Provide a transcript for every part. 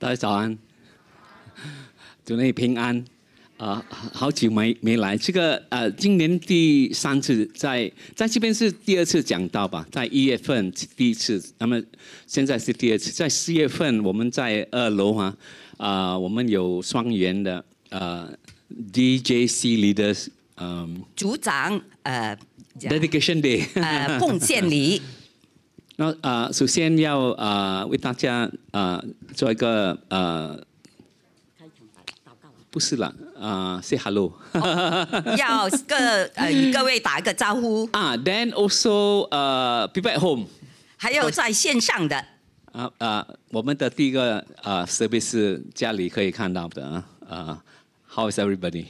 大家早安，祝你平安啊！好久没没来，这个呃，今年第三次在在这边是第二次讲到吧？在一月份第一次，那么现在是第二次，在四月份我们在二楼啊啊，我们有双元的啊 D J C leaders，嗯组长呃，dedication day 呃，龚献礼。那啊，首先要啊，为大家啊做一个呃，开场白，不是了啊，是 Hello，要各呃各位打一个招呼啊，Then also 呃，people at home，还有在线上的啊啊，我们的第一个啊设备是家里可以看到的啊啊，How is everybody？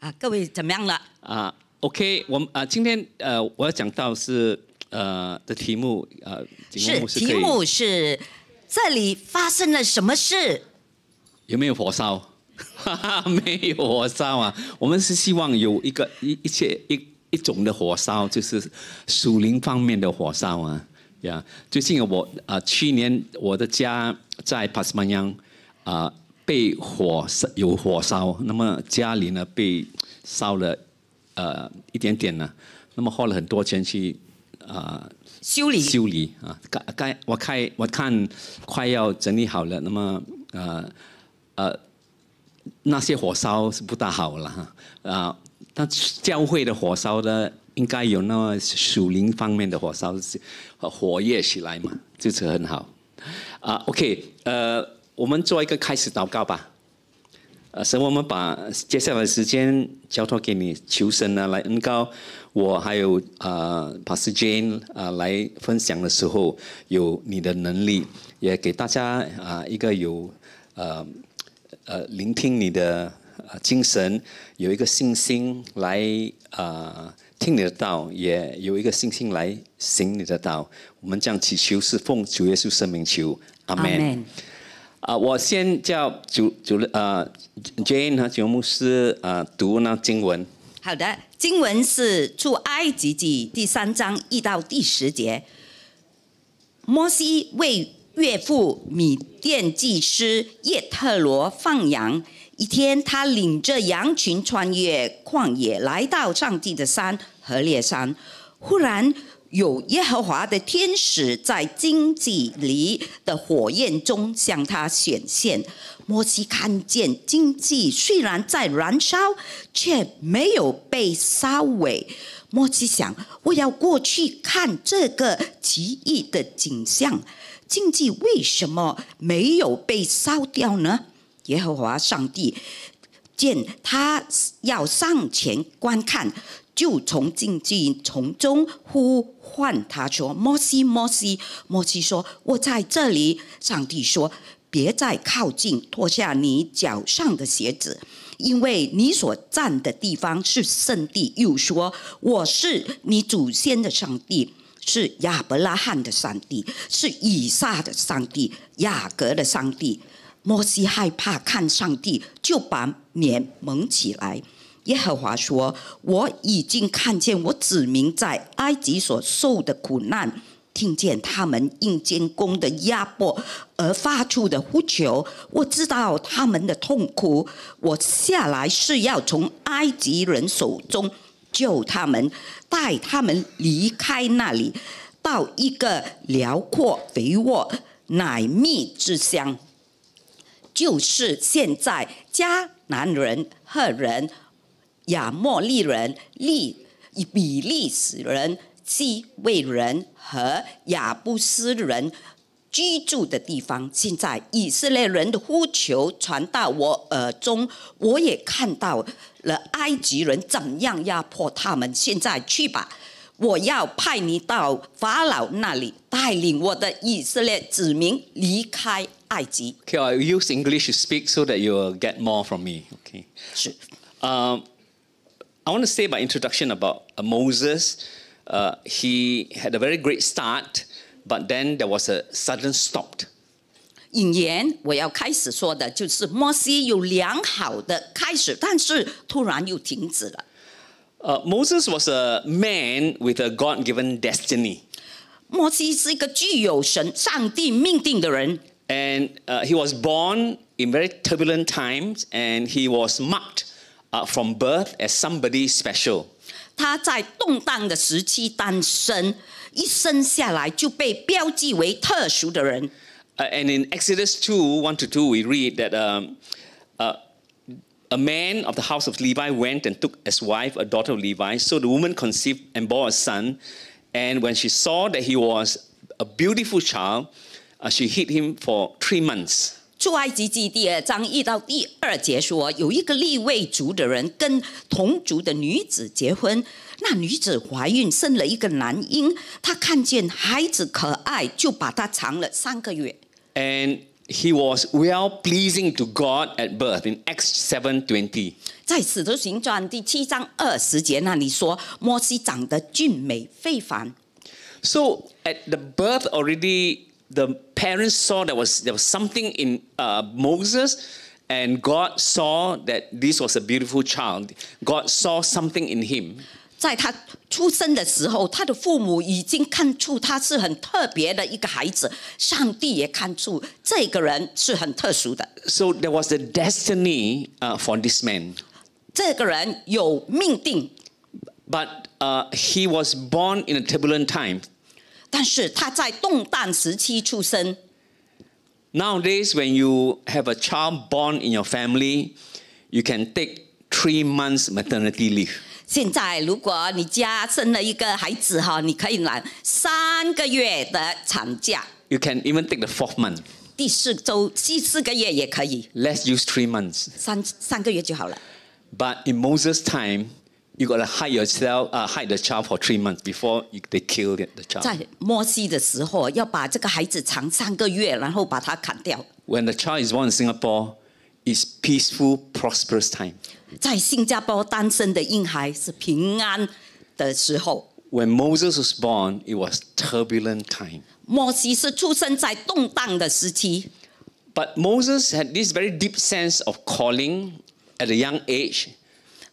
啊，各位怎么样了？啊，OK，我们啊今天呃我要讲到是。呃的题目，呃是题目是这里发生了什么事？有没有火烧？没有火烧啊！我们是希望有一个一一切一一种的火烧，就是树林方面的火烧啊。呀，最近我啊去年我的家在帕斯曼央啊被火烧有火烧，那么家里呢被烧了呃一点点呢，那么花了很多钱去。啊，修理修理啊，该该我看我看快要整理好了。那么呃呃那些火烧是不大好了哈啊，但教会的火烧呢，应该有那么树灵方面的火烧是活跃起来嘛，这次很好啊。OK 呃，我们做一个开始祷告吧。神，我们把接下来的时间交托给你，求神啊来恩高。我还有啊 p a s t Jane 啊，来分享的时候，有你的能力，也给大家啊一个有呃呃聆听你的精神，有一个信心来啊听你的道，也有一个信心来行你的道。我们这样祈求，是奉主耶稣圣名求，阿门。啊，我先叫主主啊，Jane 和主牧师啊读那经文。好的，经文是出埃及记第三章一到第十节。摩西为岳父米甸祭司叶特罗放羊，一天他领着羊群穿越旷野，来到上帝的山和烈山，忽然。有耶和华的天使在荆棘里的火焰中向他显现。摩西看见荆棘虽然在燃烧，却没有被烧毁。摩西想：我要过去看这个奇异的景象，荆棘为什么没有被烧掉呢？耶和华上帝见他要上前观看。就从进去从中呼唤他说：“摩西，摩西，摩西！”说：“我在这里。”上帝说：“别再靠近，脱下你脚上的鞋子，因为你所站的地方是圣地。”又说：“我是你祖先的上帝，是亚伯拉罕的上帝，是以撒的上帝，雅各的上帝。”摩西害怕看上帝，就把脸蒙起来。耶和华说：“我已经看见我子民在埃及所受的苦难，听见他们因监工的压迫而发出的呼求。我知道他们的痛苦，我下来是要从埃及人手中救他们，带他们离开那里，到一个辽阔肥沃、奶蜜之乡，就是现在迦南人、赫人。”亚莫利人、利比利斯人、基卫人和亚布斯人居住的地方。现在以色列人的呼求传到我耳中，我也看到了埃及人怎样压迫他们。现在去吧，我要派你到法老那里，带领我的以色列子民离开埃及。Okay, I use English to speak so that you get more from me. Okay，是，嗯。I want to say by introduction about uh, Moses. Uh, he had a very great start, but then there was a sudden stop. 引言我要开始说的就是摩西有良好的开始，但是突然又停止了。Uh, Moses was a man with a God-given destiny. 摩西是一个具有神上帝命定的人。And uh, he was born in very turbulent times, and he was marked uh, from birth as somebody special. 他在动荡的时期诞生，一生下来就被标记为特殊的人。Uh, and in Exodus 2 1 to 2, we read that um, uh, a man of the house of Levi went and took as wife a daughter of Levi. So the woman conceived and bore a son. And when she saw that he was a beautiful child, uh, she hid him for three months. 出埃及记第二章一到第二节说，有一个立位族的人跟同族的女子结婚，那女子怀孕生了一个男婴，她看见孩子可爱，就把他藏了三个月。And he was well pleasing to God at birth in e x o s seven twenty。在《使徒行传》第七章二十节那里说，摩西长得俊美非凡。So at the birth already. the parents saw there was there was something in uh, Moses, and God saw that this was a beautiful child. God saw something in him. 在他出生的时候，他的父母已经看出他是很特别的一个孩子，上帝也看出这个人是很特殊的。So there was a destiny uh, for this man. 这个人有命定。But uh, he was born in a turbulent time. 但是他在动荡时期出生。Nowadays, when you have a child born in your family, you can take three months maternity leave. 现在，如果你家生了一个孩子哈，你可以拿三个月的产假。You can even take the fourth month. 第四周、第四个月也可以。Let's use three months. 三三个月就好了。But in Moses' time, you got to hide yourself, uh, hide the child for three months before you, they kill the child. 在摩西的时候，要把这个孩子藏三个月，然后把他砍掉。When the child is born in Singapore, it's peaceful, prosperous time. 在新加坡诞生的婴孩是平安的时候。When Moses was born, it was turbulent time. 摩西是出生在动荡的时期。But Moses had this very deep sense of calling at a young age.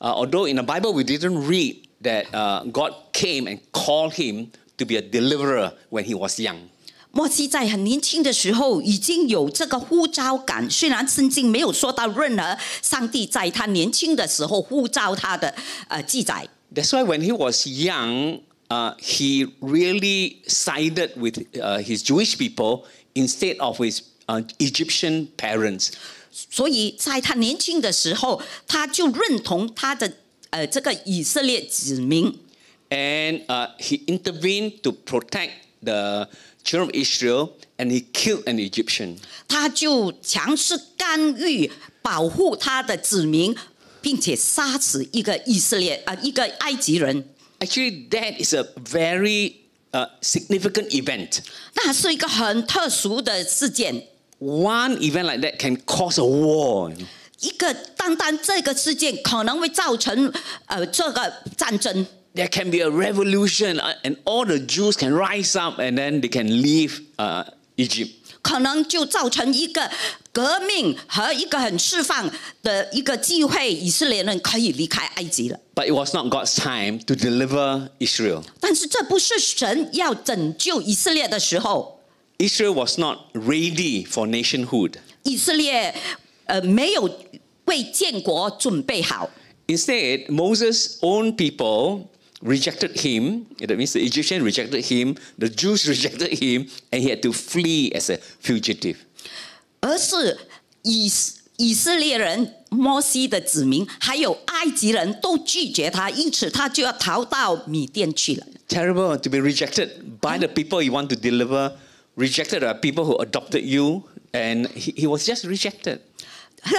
Uh, although in the Bible we didn't read that uh, God came and called him to be a deliverer when he was young. 摩西在很年轻的时候已经有这个呼召感，虽然圣经没有说到任何上帝在他年轻的时候呼召他的呃记载。That's why when he was young, uh, he really sided with uh, his Jewish people instead of his uh, Egyptian parents. 所以在他年轻的时候，他就认同他的呃这个以色列子民。And he intervened to protect the children of Israel, and he killed an Egyptian. 他就强势干预保护他的子民，并且杀死一个以色列啊一个埃及人。Actually, that is a very uh significant event. 那是一个很特殊的事件。one event like that can cause a war. 一个单单这个事件可能会造成呃这个战争。There can be a revolution, uh, and all the Jews can rise up, and then they can leave uh, Egypt. 可能就造成一个革命和一个很释放的一个机会，以色列人可以离开埃及了。But it was not God's time to deliver Israel. 但是这不是神要拯救以色列的时候。Israel was not ready for nationhood. Uh, Instead, Moses' own people rejected him. That means the Egyptians rejected him, the Jews rejected him, and he had to flee as a fugitive. 而是以以色列人、摩西的子民，还有埃及人都拒绝他，因此他就要逃到米甸去了。Terrible to be rejected by the people you want to deliver rejected are uh, people who adopted you, and he, he was just rejected. So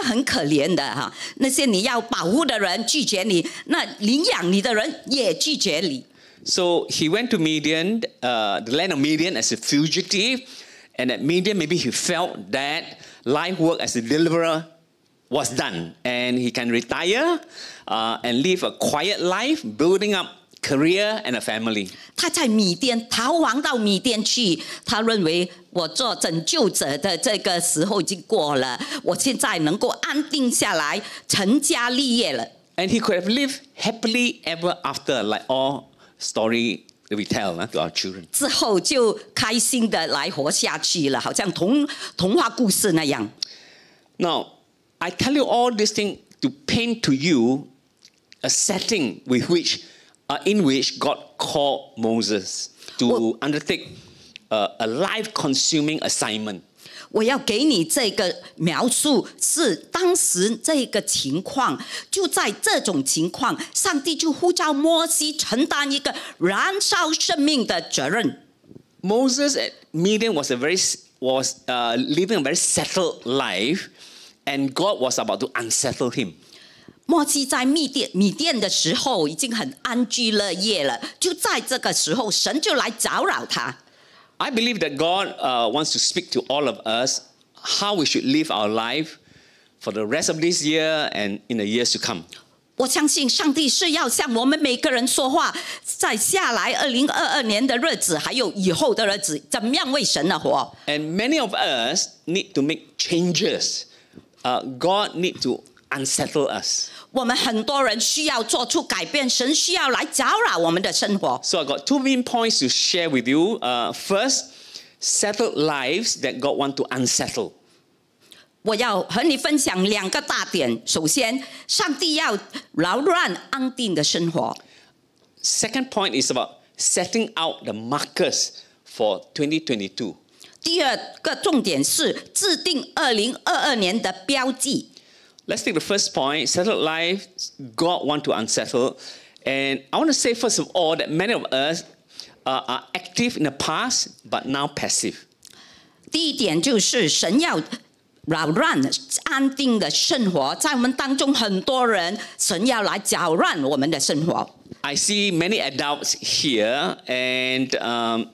he went to Median. uh, the land of Median, as a fugitive, and at Median, maybe he felt that life work as a deliverer was done, and he can retire uh, and live a quiet life, building up career and a family。他在米甸逃亡到米甸去，他认为我做拯救者的这个时候已经过了，我现在能够安定下来，成家立业了。And he could have lived happily ever after, like all story we tell to our children. 之后就开心的来活下去了，好像童童话故事那样。Now, I tell you all these things to paint to you a setting with which uh, in which God called Moses to 我, undertake uh, a life-consuming assignment. 我要给你这个描述是当时这个情况，就在这种情况，上帝就呼召摩西承担一个燃烧生命的责任。Moses at Midian was a very was uh, living a very settled life, and God was about to unsettle him. 莫西在密甸、米甸的时候已经很安居乐业了，就在这个时候，神就来找扰他。I believe that God uh wants to speak to all of us how we should live our life for the rest of this year and in the years to come。我相信上帝是要向我们每个人说话，在下来二零二二年的日子，还有以后的日子，怎么样为神而活？And many of us need to make changes. Uh, God need to. unsettle us. 我们很多人需要做出改变，神需要来搅扰我们的生活。So I got two main points to share with you. Uh, first, settled lives that God want to unsettle. 我要和你分享两个大点。首先，上帝要扰乱安定的生活。Second point is about setting out the markers for 2022. 第二个重点是制定二零二二年的标记。let's take the first point settled life, God want to unsettle. And I want to say, first of all, that many of us uh, are active in the past, but now passive. I see many adults here, and um,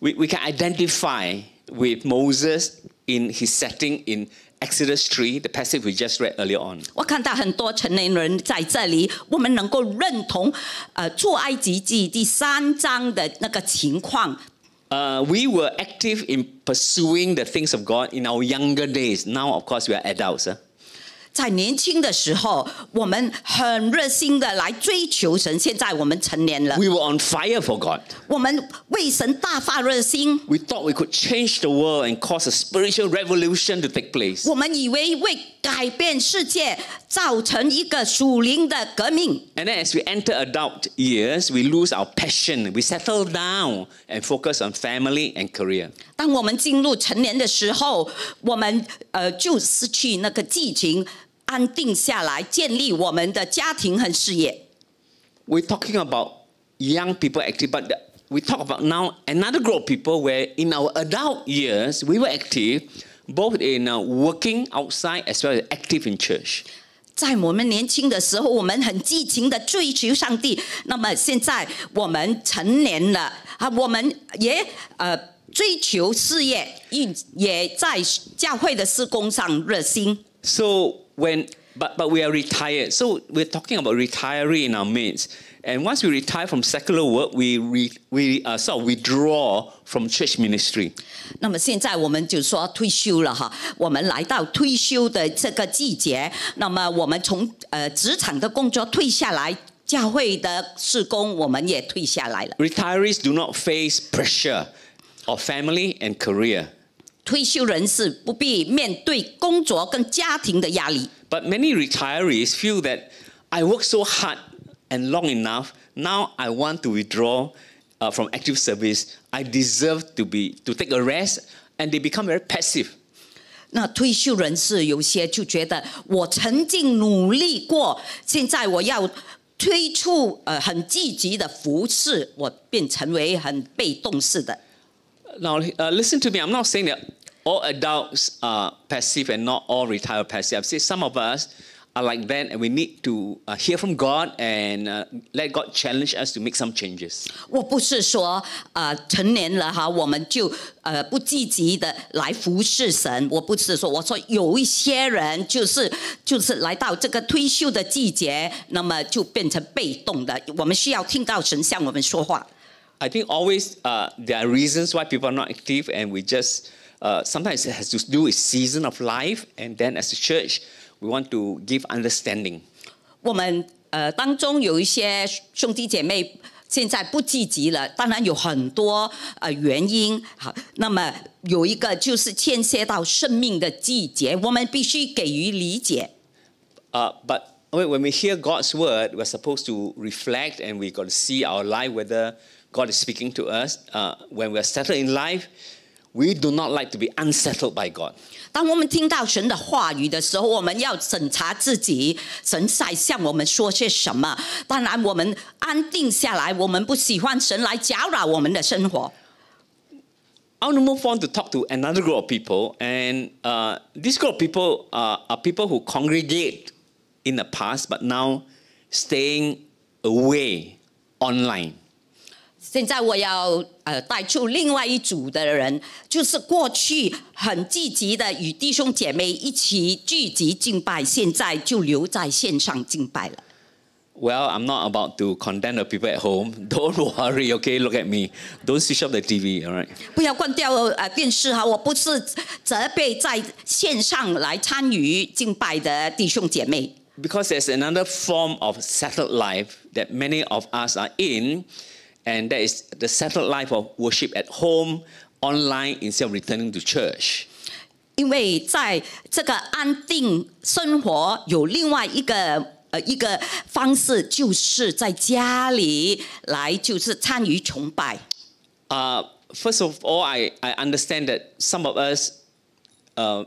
we we can identify with Moses in his setting in Exodus 3, the passage we just read earlier on. 我看到很多成年人在这里，我们能够认同，呃，《出埃及记》第三章的那个情况。Uh, we were active in pursuing the things of God in our younger days. Now, of course, we are adults. Huh? 在年轻的时候，我们很热心的来追求神。现在我们成年了。We were on fire for God。我们为神大发热心。We thought we could change the world and cause a spiritual revolution to take place。我们以为为改变世界，造成一个属灵的革命。And as we enter adult years, we lose our passion, we settle down and focus on family and career。当我们进入成年的时候，我们呃就失去那个激情。安定下来，建立我们的家庭和事业。We talking about young people active, but we talk about now another group people where in our adult years we were active, both in working outside as well as active in church。在我们年轻的时候，我们很激情的追求上帝。那么现在我们成年了啊，我们也呃追求事业，也也在教会的施工上热心。So. when but but we are retired. So we're talking about retiring in our midst. And once we retire from secular work, we re, we uh, sort of withdraw from church ministry. 那么现在我们就说退休了哈，我们来到退休的这个季节，那么我们从呃职场的工作退下来。教会的事工，我们也退下来了。Retirees do not face pressure of family and career. 退休人士不必面对工作跟家庭的压力。But many retirees feel that I worked so hard and long enough. Now I want to withdraw uh, from active service. I deserve to be to take a rest, and they become very passive. 那退休人士有些就觉得，我曾经努力过，现在我要推出呃很积极的服饰，我便成为很被动式的。Now, uh, listen to me. I'm not saying that all adults are passive and not all retired passive. I've some of us are like that and we need to uh, hear from God and uh, let God challenge us to make some changes. 我不是说呃成年了哈，我们就呃不积极的来服侍神。我不是说，我说有一些人就是就是来到这个退休的季节，那么就变成被动的。我们需要听到神向我们说话。I think always uh, there are reasons why people are not active and we just uh, sometimes it has to do with season of life, and then as a church, we want to give understanding. 我们呃当中有一些兄弟姐妹现在不积极了，当然有很多呃原因。好，那么有一个就是牵涉到生命的季节，我们必须给予理解。Uh, but when we hear God's word, we're supposed to reflect and we got to see our life whether God is speaking to us. Uh, when we're settled in life, we do not like to be unsettled by God. God。当我们听到神的话语的时候，我们要审查自己，神在向我们说些什么。当然，我们安定下来，我们不喜欢神来搅扰我们的生活。I want to move on to talk to another group of people, and uh, this group of people are, uh, are people who congregate in the past, but now staying away online. 现在我要呃带出另外一组的人，就是过去很积极的与弟兄姐妹一起聚集敬拜，现在就留在线上敬拜了。Well, I'm not about to condemn the people at home. Don't worry, okay? Look at me. Don't switch off the TV, all right? 不要关掉呃电视哈！我不是责备在线上来参与敬拜的弟兄姐妹。Because there's another form of settled life that many of us are in and that is the settled life of worship at home, online instead of returning to church. 因为在这个安定生活有另外一个呃一个方式，就是在家里来就是参与崇拜。Uh, first of all, I, I understand that some of us uh,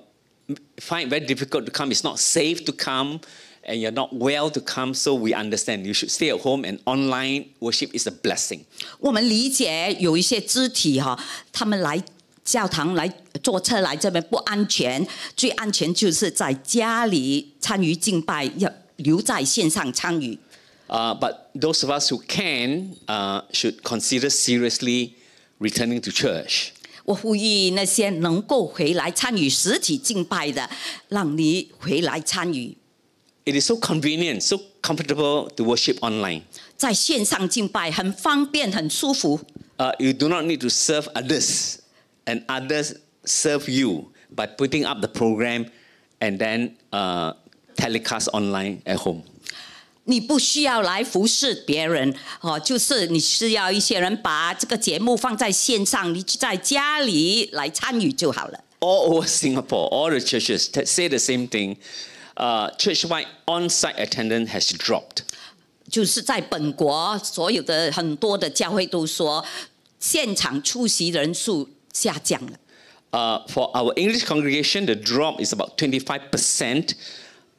find it very difficult to come. It's not safe to come and you're not well to come, so we understand you should stay at home and online worship is a blessing. 我们理解有一些肢体哈，他们来教堂来坐车来这边不安全，最安全就是在家里参与敬拜，要留在线上参与。Uh, those of us who can uh, should consider seriously returning to church. 我呼吁那些能够回来参与实体敬拜的，让你回来参与。it is so convenient, so comfortable to worship online. 在线上敬拜很方便，很舒服。Uh, you do not need to serve others, and others serve you by putting up the program and then uh, telecast online at home. 你不需要来服侍别人，哦，就是你需要一些人把这个节目放在线上，你就在家里来参与就好了。All over Singapore, all the churches say the same thing. Uh, Churchwide on on-site attendance has dropped。就是在本国，所有的很多的教会都说，现场出席人数下降了。Uh, for our English congregation, the drop is about 25%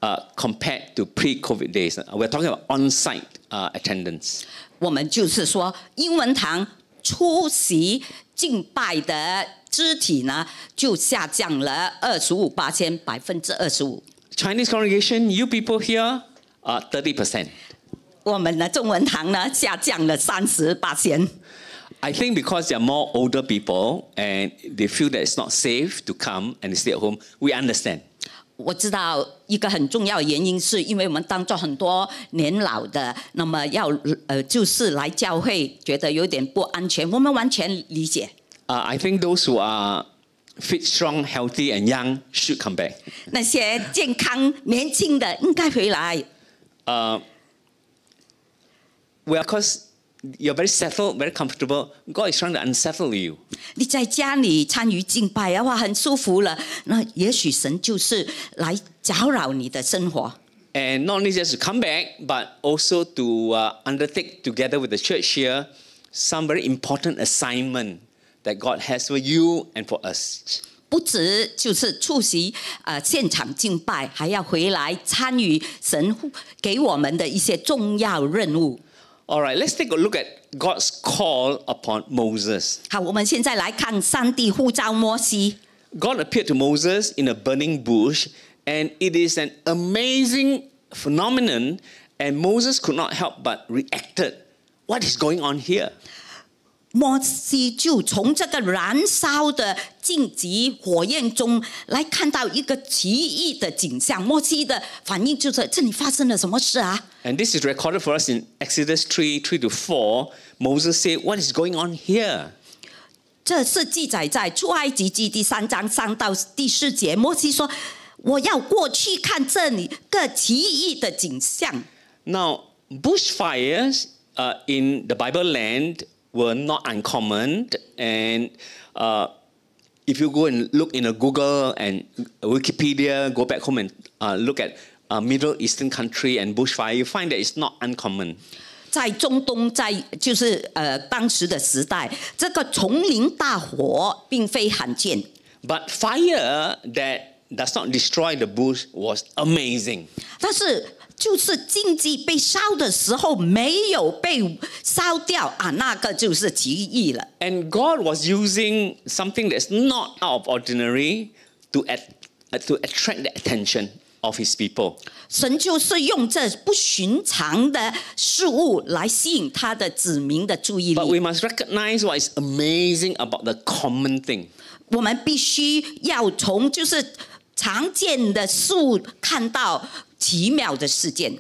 uh, compared to pre-COVID days. Uh, we're talking about on-site uh, attendance. 我们就是说，英文堂出席敬拜的肢体呢，就下降了二十五八千，百分之二十五。Chinese congregation, you people here are thirty percent. 我们的中文堂呢下降了三十八千。I think because there are more older people and they feel that it's not safe to come and stay at home, we understand. 我知道一个很重要的原因，是因为我们当中很多年老的，那么要呃，就是来教会觉得有点不安全，我们完全理解。Uh, I think those who are fit, strong, healthy, and young should come back. 那些健康、年轻的应该回来。Uh, well, because you're very settled, very comfortable. God is trying to unsettle you. 你在家里参与敬拜的话，很舒服了。那也许神就是来搅扰你的生活。And not only just to come back, but also to uh, undertake together with the church here some very important assignment that God has for you and for us. 不止就是出席呃现场敬拜，还要回来参与神给我们的一些重要任务。All right, let's take a look at God's call upon Moses. 好，我们现在来看上帝呼召摩西。God appeared to Moses in a burning bush, and it is an amazing phenomenon. And Moses could not help but reacted. What is going on here? 摩西就从这个燃烧的晋级火焰中来看到一个奇异的景象。摩西的反应就是：这里发生了什么事啊？And this is recorded for us in Exodus three, three to four. Moses said, "What is going on here?" 这是记载在出埃及记第三章三到第四节。摩西说：“我要过去看这里个奇异的景象。” Now bush fires, uh, in the Bible land. were not uncommon. And uh, if you go and look in a Google and Wikipedia, go back home and uh, look at a uh, Middle Eastern country and bushfire, you find that it's not uncommon. 在中东，在就是呃当时的时代，这个丛林大火并非罕见。But fire that does not destroy the bush was amazing. 但是就是禁忌被烧的时候没有被烧掉啊，那个就是奇异了。And God was using something that's not out of ordinary to at to attract the attention of His people。神就是用这不寻常的事物来吸引他的子民的注意力。But we must recognize what is amazing about the common thing。我们必须要从就是常见的事物看到。奇妙的事件。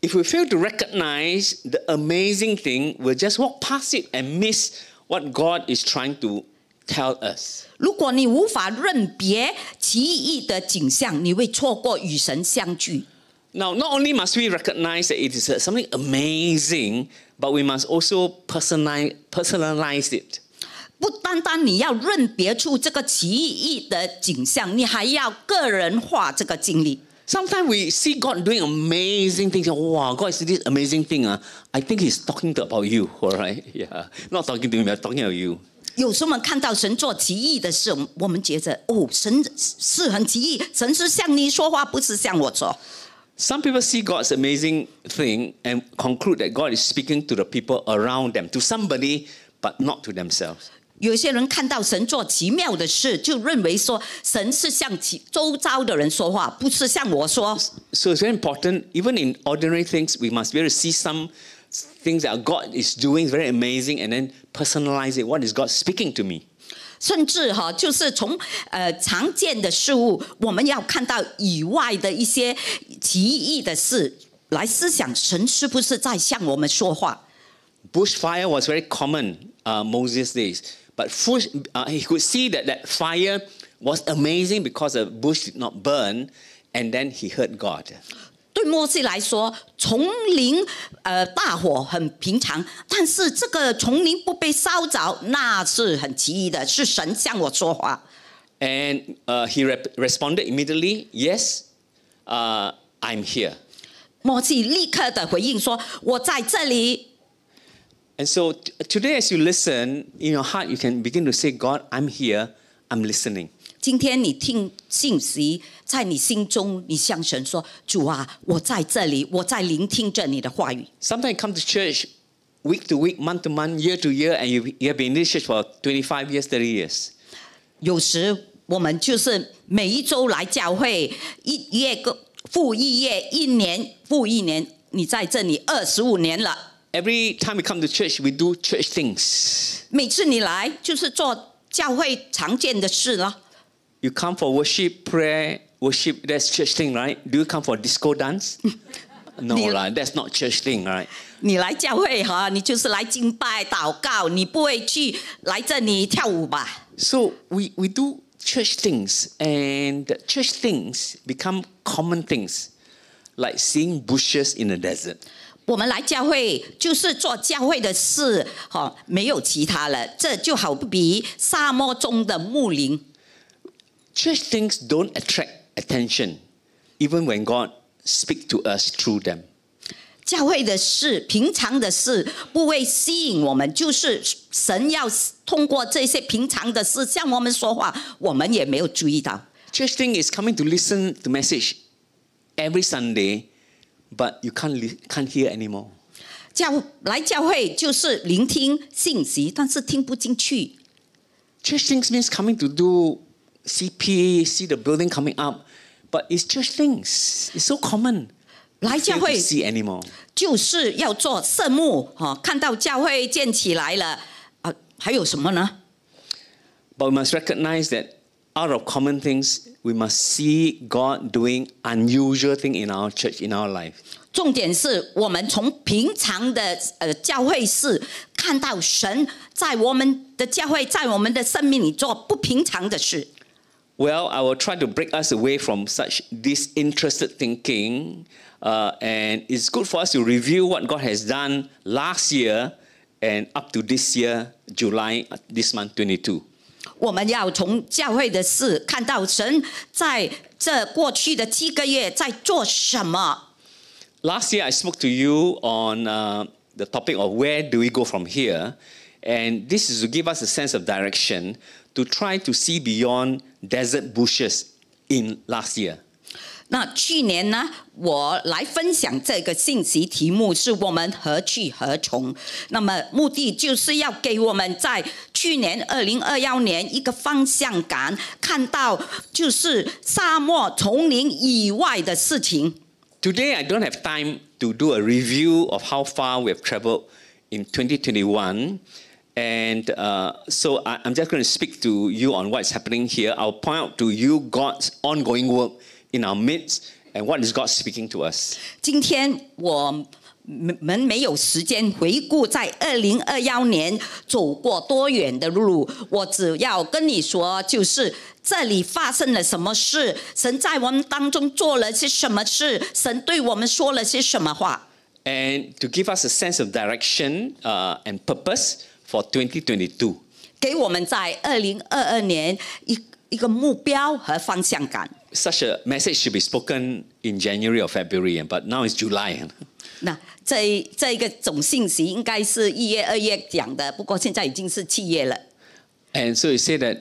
If we fail to recognize the amazing thing, we'll just walk past it and miss what God is trying to tell us. 如果你无法认别奇异的景象，你会错过与神相聚。Now, not only must we recognize that it is something amazing, but we must also personalize, personalize it. 不单单你要认别出这个奇异的景象，你还要个人化这个经历。Sometimes we see God doing amazing things. Wow, God is this amazing thing. Uh. I think He's talking about you, all right? Yeah. Not talking to me, but talking about you. 有时候我们看到神做奇异的事，我们觉得哦，神是很奇异，神是向你说话，不是向我说。Some people see God's amazing thing and conclude that God is speaking to the people around them, to somebody, but not to themselves. 有些人看到神做奇妙的事，就认为说神是向其周遭的人说话，不是向我说。So it's very important. Even in ordinary things, we must be able to see some things that God is doing very amazing, and then personalize it. What is God speaking to me? 甚至哈，就是从呃常见的事物，我们要看到以外的一些奇异的事，来思想神是不是在向我们说话。Bushfire was very common uh, Moses' days. But Fush, uh, he could see that that fire was amazing because the bush did not burn, and then he heard God. 对摩西来说，丛林呃大火很平常，但是这个丛林不被烧着，那是很奇异的，是神向我说话。And uh, he responded immediately, "Yes, uh, I'm here." 摩西立刻的回应说：“我在这里。” And so t- today, as you listen, in your heart, you can begin to say, God, I'm here, I'm listening. 今天你听信息，在你心中，你向神说：“主啊，我在这里，我在聆听着你的话语。Sometimes you come to church week to week, month to month, year to year, and you, you have been in this church for 25 years, 30 years. ”有时我们就是每一周来教会，一月个复一月，一年复一年，你在这里二十五年了。Every time we come to church, we do church things. 每次你来就是做教会常见的事了。You come for worship, prayer, worship. That's church thing, right? Do you come for disco dance? No lah, that's not church thing, right? 你来教会哈，你就是来敬拜、祷告，你不会去来这里跳舞吧？So we, we do church things, and church things become common things, like seeing bushes in the desert. 我们来教会就是做教会的事，哈，没有其他了。这就好比沙漠中的牧林。Church things don't attract attention, even when God s p e a k to us through them. 教会的事，平常的事不为吸引我们，就是神要通过这些平常的事向我们说话，我们也没有注意到。Church thing is coming to listen to message every Sunday. but you can't can't hear anymore. 教来教会就是聆听信息，但是听不进去。Church things means coming to do CP, see the building coming up, but it's church things. It's so common. 来教会就是要做圣幕，哈，看到教会建起来了，啊，还有什么呢？But we must recognize that out of common things, we must see God doing unusual thing in our church, in our life. 重点是我们从平常的呃教会是看到神在我们的教会，在我们的生命里做不平常的事。Well, I will try to break us away from such disinterested thinking, uh, and it's good for us to review what God has done last year and up to this year, July, uh, this month 22. 我们要从教会的事看到神在这过去的七个月在做什么。Last year I spoke to you on、uh, the topic of where do we go from here, and this is to give us a sense of direction to try to see beyond desert bushes in last year. 那去年呢，我来分享这个信息题目是我们何去何从。那么目的就是要给我们在去年二零二幺年一个方向感，看到就是沙漠、丛林以外的事情。Today I don't have time to do a review of how far we have travelled in 2021, and so I'm just going to speak to you on what's happening here. I'll point out to you God's ongoing work. in our midst and what is God speaking to us? 们没有时间回顾在二零二幺年走过多远的路，我只要跟你说，就是这里发生了什么事，神在我们当中做了些什么事，神对我们说了些什么话。And to give us a sense of direction, uh, and purpose for 2022，给我们在二零二二年一一个目标和方向感。such a message should be spoken in January or February, eh, but now it's July. Eh. 那这这一个总信息应该是一月、二月讲的，不过现在已经是七月了。And so you say that,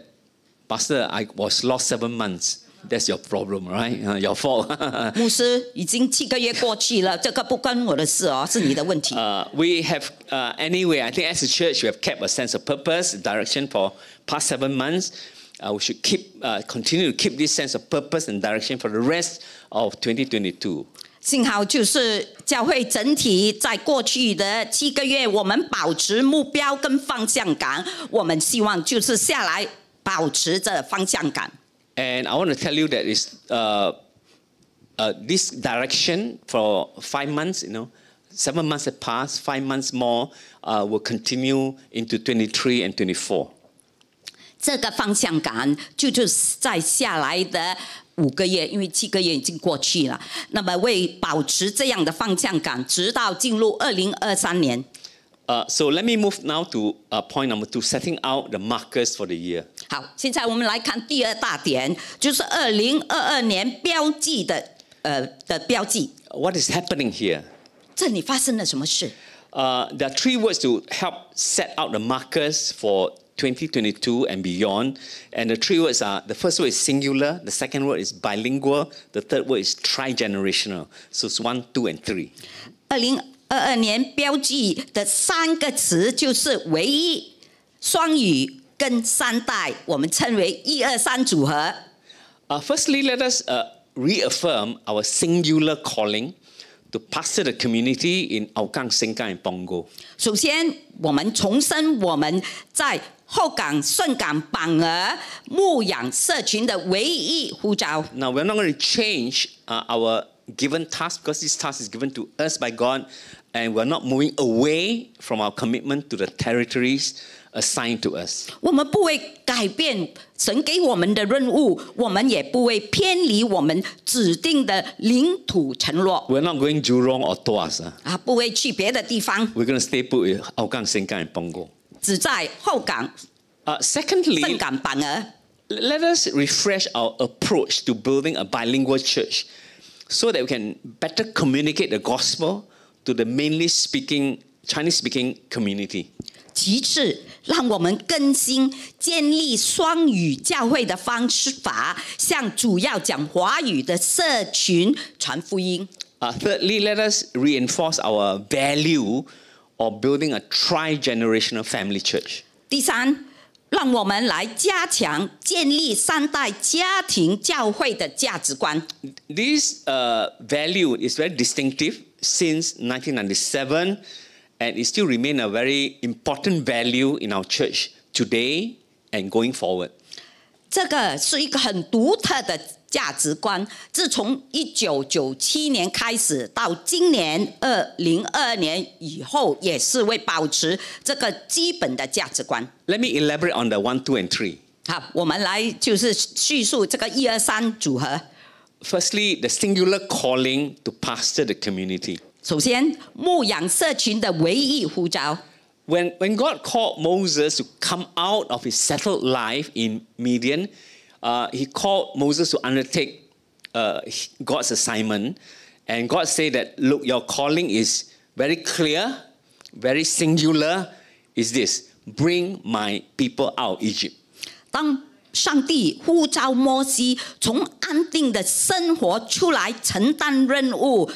Pastor, I was lost seven months. That's your problem, right? your fault. 牧师已经七个月过去了，这个不关我的事哦，是你的问题。Uh, we have, uh, anyway, I think as a church, we have kept a sense of purpose, direction for past seven months uh, we should keep uh, continue to keep this sense of purpose and direction for the rest of 2022. 幸好就是教会整体在过去的七个月，我们保持目标跟方向感。我们希望就是下来保持着方向感。And I want to tell you that is uh, uh, this direction for five months. You know, seven months have passed. Five months more uh, will continue into 23 and 24. 这个方向感就就是在下来的五个月，因为七个月已经过去了。那么为保持这样的方向感，直到进入二零二三年。呃，So let me move now to a point number two, setting out the markers for the year。好，现在我们来看第二大点，就是二零二二年标记的呃的标记。What is happening here？这里发生了什么事？呃，There are three words to help set out the markers for. 2022 and beyond. And the three words are, the first word is singular, the second word is bilingual, the third word is trigenerational. So it's one, two, and three. 二二年标记的三个词就是唯一、双语跟三代，我们称为一二三组合。Uh, firstly, let us uh, reaffirm our singular calling to pastor the community in Aokang, Sengkang and Pongo. 首先，我们重申我们在后港、顺港、板鹅牧养社群的唯一呼召。Now we're not going to change our given task, because this task is given to us by God, and we're not moving away from our commitment to the territories assigned to us. 我们不会改变神给我们的任务，我们也不会偏离我们指定的领土承诺。We're not going to wrong or t o us. 啊，不会去别的地方。We're going to stay put in h o u g a n Senggang, and p n g secondly, let us refresh our approach to building a bilingual church so that we can better communicate the gospel to the mainly speaking Chinese speaking community. 其次，让我们更新建立双语教会的方式法，向主要讲华语的社群传福音。Uh, thirdly, let us reinforce our value or building a tri-generational family church. this uh, value is very distinctive since 1997, and it still remains a very important value in our church today and going forward. 这个是一个很独特的价值观，自从一九九七年开始到今年二零二二年以后，也是为保持这个基本的价值观。Let me elaborate on the one, two, and three。好，我们来就是叙述这个一二三组合。Firstly, the singular calling to pastor the community。首先，牧养社群的唯一呼召。When when God called Moses to come out of his settled life in Midian. Uh, he called Moses to undertake uh, God's assignment. And God said that, look, your calling is very clear, very singular, is this, bring my people out Egypt. 当上帝呼召摩西从安定的生活出来承担任务，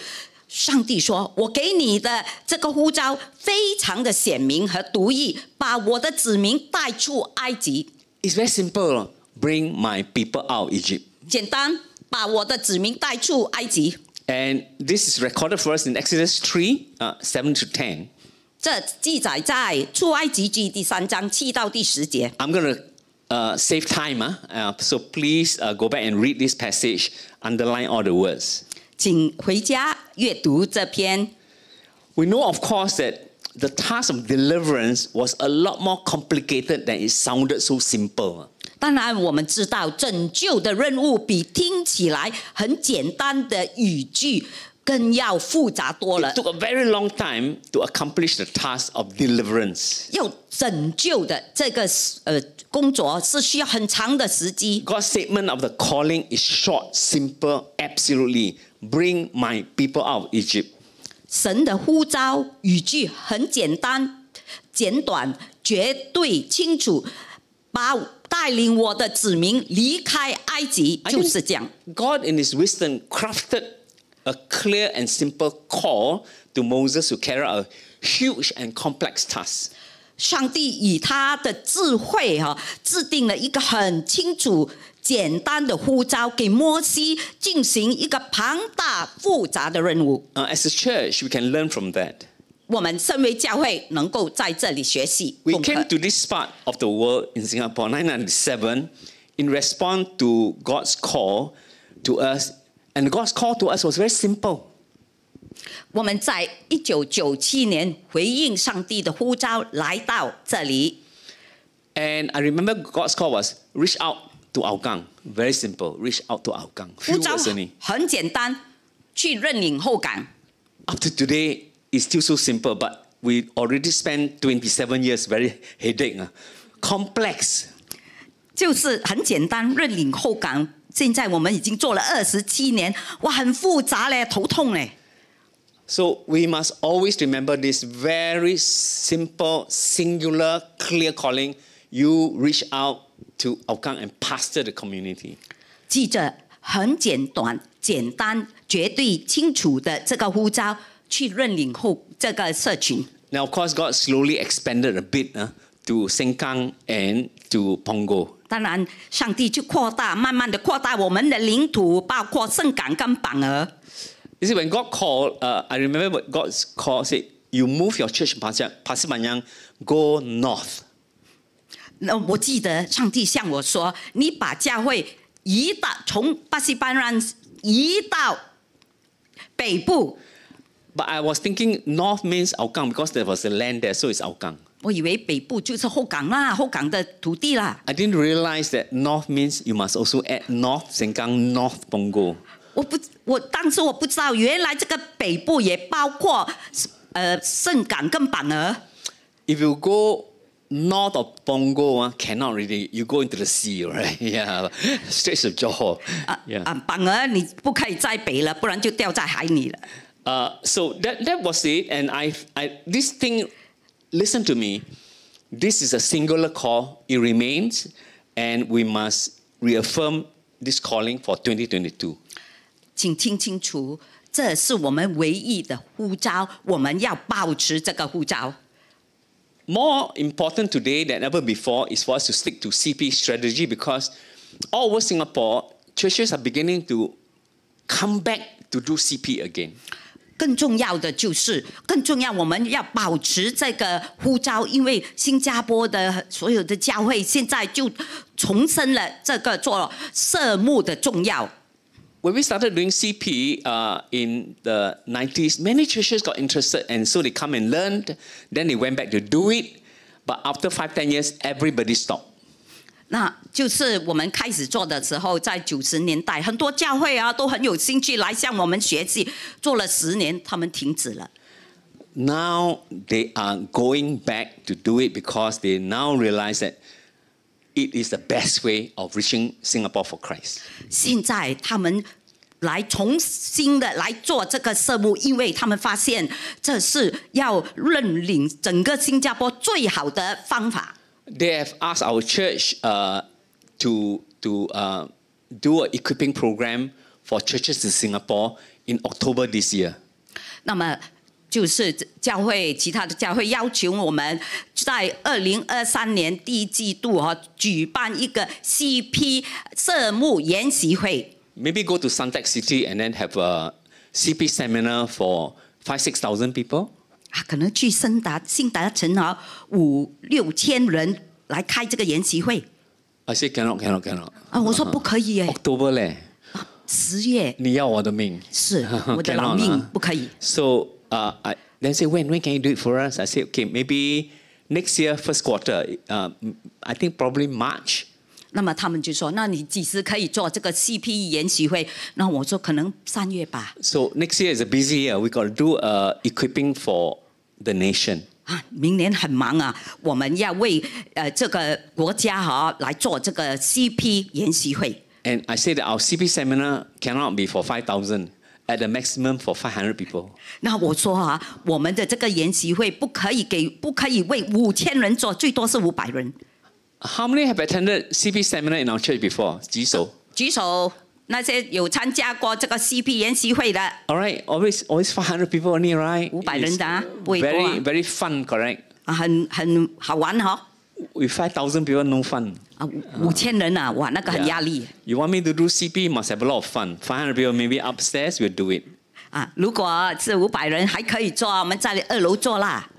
上帝说：“我给你的这个呼召非常的显明和独立，把我的子民带出埃及。” very simple bring my people out of Egypt. 简单，把我的子民带出埃及。And this is recorded for us in Exodus 3, uh, 7 to 10. 这记载在出埃及记第三章七到第十节。I'm going to uh, save time, uh, uh, so please uh, go back and read this passage, underline all the words. We know, of course, that the task of deliverance was a lot more complicated than it sounded so simple. 当然，我们知道拯救的任务比听起来很简单的语句更要复杂多了。Took a very long time to accomplish the task of deliverance。要拯救的这个呃工作是需要很长的时机。God's statement of the calling is short, simple, absolutely bring my people out of Egypt。神的呼召语句很简单、简短、绝对清楚，把。带领我的子民离开埃及，就是这样。God in His wisdom crafted a clear and simple call to Moses to carry out a huge and complex task. 上帝以他的智慧哈、啊，制定了一个很清楚、简单的呼召，给摩西进行一个庞大复杂的任务。Uh, as a church, we can learn from that. 我们身为教会，能够在这里学习。We came to this part of the world in Singapore 1997 in response to God's call to us, and God's call to us was very simple. 我们在一九九七年回应上帝的呼召，来到这里。And I remember God's call was reach out to a u g a n g very simple, reach out to a u g a n g 呼召很简单，去认领后港。Up to today. it's still so simple, but we already spent 27 years, very headache. Ah. complex. 就是很简单，认领后感。现在我们已经做了二十七年，哇，很复杂嘞，头痛嘞。So we must always remember this very simple, singular, clear calling. You reach out to Aokang and pastor the community. 记着很简短、简单、绝对清楚的这个呼召。去认领后这个社群。Now of course God slowly expanded a bit 啊、uh, to Sengkang and to Pongo。当然，上帝就扩大，慢慢的扩大我们的领土，包括圣港跟榜鹅。You see, when God called, uh, I remember what God called said, "You move your church in Pasir Panjang, go north." 那我记得上帝向我说：“你把教会移到从巴西班让移到北部。” But I was thinking north means Aokang because there was a land there, so it's Aokang. 我以为北部就是后港啦，后港的土地啦。I didn't realize that north means you must also add north Sengkang, north Punggol. 我不，我当时我不知道，原来这个北部也包括呃盛港跟板儿。If you go north of Punggol, uh, cannot really. You go into the sea, right? Yeah, Straits of Johor. Uh, yeah. Uh, uh, so that, that was it. And I, I, this thing, listen to me, this is a singular call. It remains, and we must reaffirm this calling for 2022. More important today than ever before is for us to stick to CP strategy because all over Singapore, churches are beginning to come back to do CP again. 更重要的就是，更重要我们要保持这个呼召，因为新加坡的所有的教会现在就重申了这个做色目的重要。When we started doing CP, uh, in the n i n e t i s many churches got interested, and so they come and learned. Then they went back to do it, but after five ten years, everybody stopped. 那就是我们开始做的时候，在九十年代，很多教会啊都很有兴趣来向我们学习。做了十年，他们停止了。Now they are going back to do it because they now realize that it is the best way of reaching Singapore for Christ. 现在他们来重新的来做这个事务，因为他们发现这是要认领整个新加坡最好的方法。they have asked our church uh, to to uh, do an equipping program for churches in Singapore in October this year. 那么就是教会其他的教会要求我们在二零二三年第一季度哈、啊、举办一个 CP 社牧研习会。Maybe go to Suntec City and then have a CP seminar for five six thousand people. 可能去新达新达城啊，五六千人来开这个研习会。I say cannot, cannot, cannot。啊，我说不可以耶。October 咧，十月。你要我的命，是，我的老命，不可以。So I t h e n say when, when can you do it for us? I say okay, maybe next year first quarter. 啊，I think probably March。那么他们就说：“那你几时可以做这个 CPE 研习会？”那我说：“可能三月吧。So next year is a busy year. We g o t t o do a equipping for the nation. 啊，明年很忙啊，我们要为呃这个国家哈、啊、来做这个 CP 研习会。And I said that our CP seminar cannot be for five thousand. At the maximum for five hundred people. 那我说啊，我们的这个研习会不可以给，不可以为五千人做，最多是五百人。How many have attended CP seminar in our church before? 举手。举手。那些有参加过这个 CP 研习会的，All right, always always five hundred people only, right？五百人的啊，不會多。Very very fun, correct？很很好玩呵。With five thousand people, no fun。啊，五千人啊，哇，那个很压力。You want me to do CP? Must have a lot of fun. Five hundred people, maybe upstairs we'll do it。啊，如果是五百人，还可以做，我们在二楼做啦。